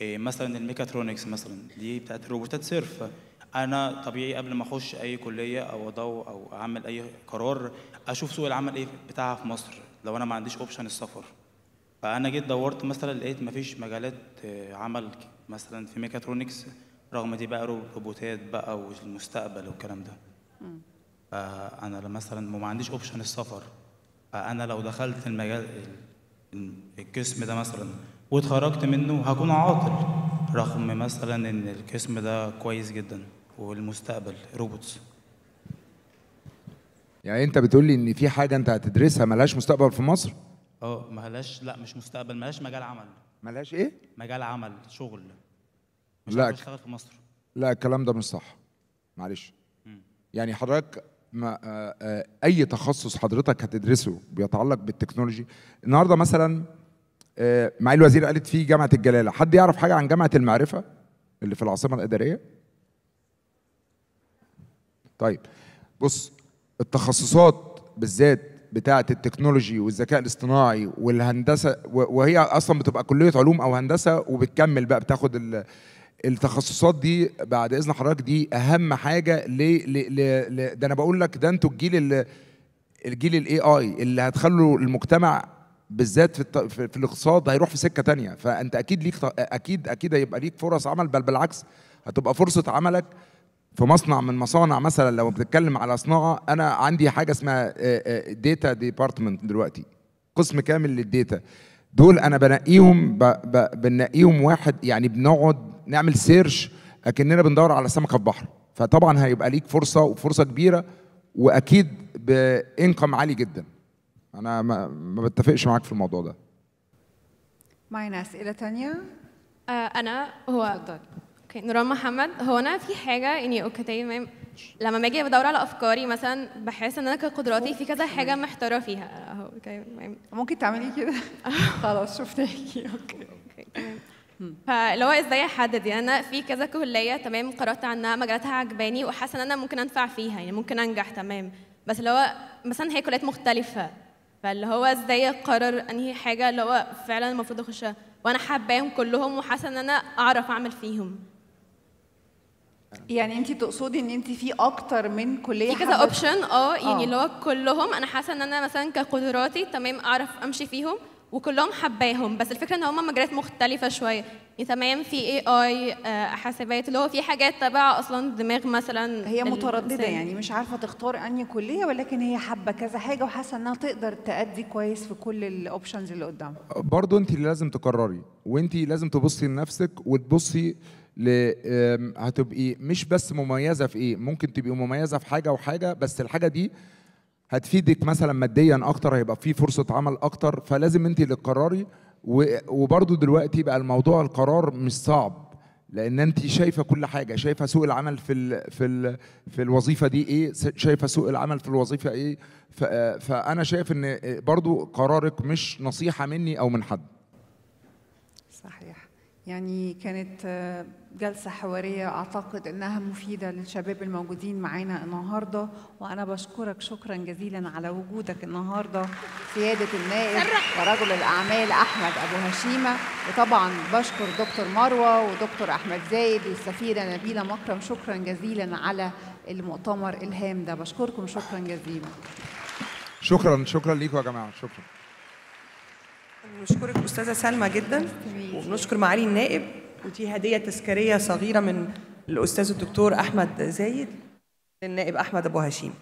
E: إيه، مثلا الميكاترونكس مثلا دي بتاعت روبوتات صرف انا طبيعي قبل ما اخش اي كليه او ادور او اعمل اي قرار اشوف سوق العمل ايه بتاعها في مصر لو انا ما عنديش اوبشن السفر فانا جيت دورت مثلا لقيت مفيش مجالات آه، عمل مثلا في ميكاترونكس رغم دي بقى روبوتات بقى والمستقبل والكلام ده انا مثلا ما عنديش اوبشن السفر فانا لو دخلت المجال القسم ده مثلا واتخرجت منه هكون عاطل رغم مثلا ان القسم ده كويس جدا والمستقبل روبوتس
C: يعني انت بتقول لي ان في حاجه انت هتدرسها ملهاش مستقبل في مصر
E: اه مالهاش لا مش مستقبل مالهاش مجال عمل مالهاش ايه؟ مجال عمل شغل
C: مش لا اشتغل في مصر لا الكلام ده مش صح معلش مم. يعني حضرتك ما آه، آه، اي تخصص حضرتك هتدرسه بيتعلق بالتكنولوجي النهارده مثلا آه، معالي الوزير قالت في جامعه الجلاله حد يعرف حاجه عن جامعه المعرفه اللي في العاصمه الاداريه طيب بص التخصصات بالذات بتاعت التكنولوجي والذكاء الاصطناعي والهندسه وهي اصلا بتبقى كليه علوم او هندسه وبتكمل بقى بتاخد التخصصات دي بعد اذن حضرتك دي اهم حاجه ل ده انا بقول لك ده انتوا الجيل اللي الجيل الاي اي اللي هتخلوا المجتمع بالذات في, في الاقتصاد هيروح في سكه تانية فانت اكيد ليك اكيد اكيد هيبقى ليك فرص عمل بل بالعكس هتبقى فرصه عملك في مصنع من مصانع مثلا لو بتتكلم على صناعه انا عندي حاجه اسمها ديتا آه، ديبارتمنت آه، دلوقتي قسم كامل للديتا دول انا بنقيهم بنقيهم واحد يعني بنقعد نعمل سيرش اكننا بندور على سمكه في بحر فطبعا هيبقى ليك فرصه وفرصه كبيره واكيد بانكم عالي جدا انا ما, بتفقش معاك في الموضوع ده
F: معنا اسئله تانية آه، انا هو اتفضل اوكي نوران محمد هو انا في حاجه يعني اوكي تمام لما باجي بدور على افكاري مثلا بحس ان انا كقدراتي في كذا حاجه محتاره فيها اهو اوكي ممكن تعملي كده خلاص شفتاكي اوكي اوكي فاللي هو ازاي احدد يعني انا في كذا كليه تمام قرات عنها مجالاتها عجباني وحاسه ان انا ممكن انفع فيها يعني ممكن انجح تمام بس اللي هو مثلا هي كليات مختلفه فاللي هو ازاي اقرر انهي حاجه اللي هو فعلا المفروض اخشها وانا حباهم كلهم وحاسه ان انا اعرف اعمل فيهم
B: يعني انت تقصدي ان انت في اكتر من كليه في كذا اوبشن
F: اه يعني اه. اللي هو كلهم انا حاسه ان انا مثلا كقدراتي تمام اعرف امشي فيهم وكلهم حباهم بس الفكره ان هم مجالات مختلفه شويه يعني تمام في اي اي آه، حاسبات اللي هو في حاجات تبع اصلا دماغ مثلا هي متردده الإنسان. يعني مش عارفه تختار
B: انهي كليه ولكن هي حابه كذا حاجه وحاسه انها تقدر تأدي كويس في كل الاوبشنز اللي قدامها
C: برضه انت اللي لازم تقرري وانت لازم تبصي لنفسك وتبصي هتبقي مش بس مميزه في ايه ممكن تبقي مميزه في حاجه وحاجه بس الحاجه دي هتفيدك مثلا ماديا اكتر هيبقى في فرصه عمل اكتر فلازم انت اللي تقرري وبرده دلوقتي بقى الموضوع القرار مش صعب لان انت شايفه كل حاجه شايفه سوق العمل في الـ في الـ في الوظيفه دي ايه شايفه سوق العمل في الوظيفه ايه آه، فانا شايف ان آه، برضو قرارك مش نصيحه مني او من حد
B: يعني كانت آه، جلسة حوارية أعتقد أنها مفيدة للشباب الموجودين معانا النهاردة وأنا بشكرك شكرا جزيلا على وجودك النهاردة سيادة النائب ورجل الأعمال أحمد أبو هشيمة وطبعا بشكر دكتور مروة ودكتور أحمد زايد والسفيرة نبيلة مكرم شكرا جزيلا على المؤتمر الهام ده بشكركم شكرا جزيلا
C: شكرا شكرا ليكم يا جماعة شكرا
B: بنشكرك استاذه سلمى جدا وبنشكر معالي النائب ودي هديه تذكاريه صغيره من الاستاذ الدكتور احمد زايد للنائب احمد ابو هشيم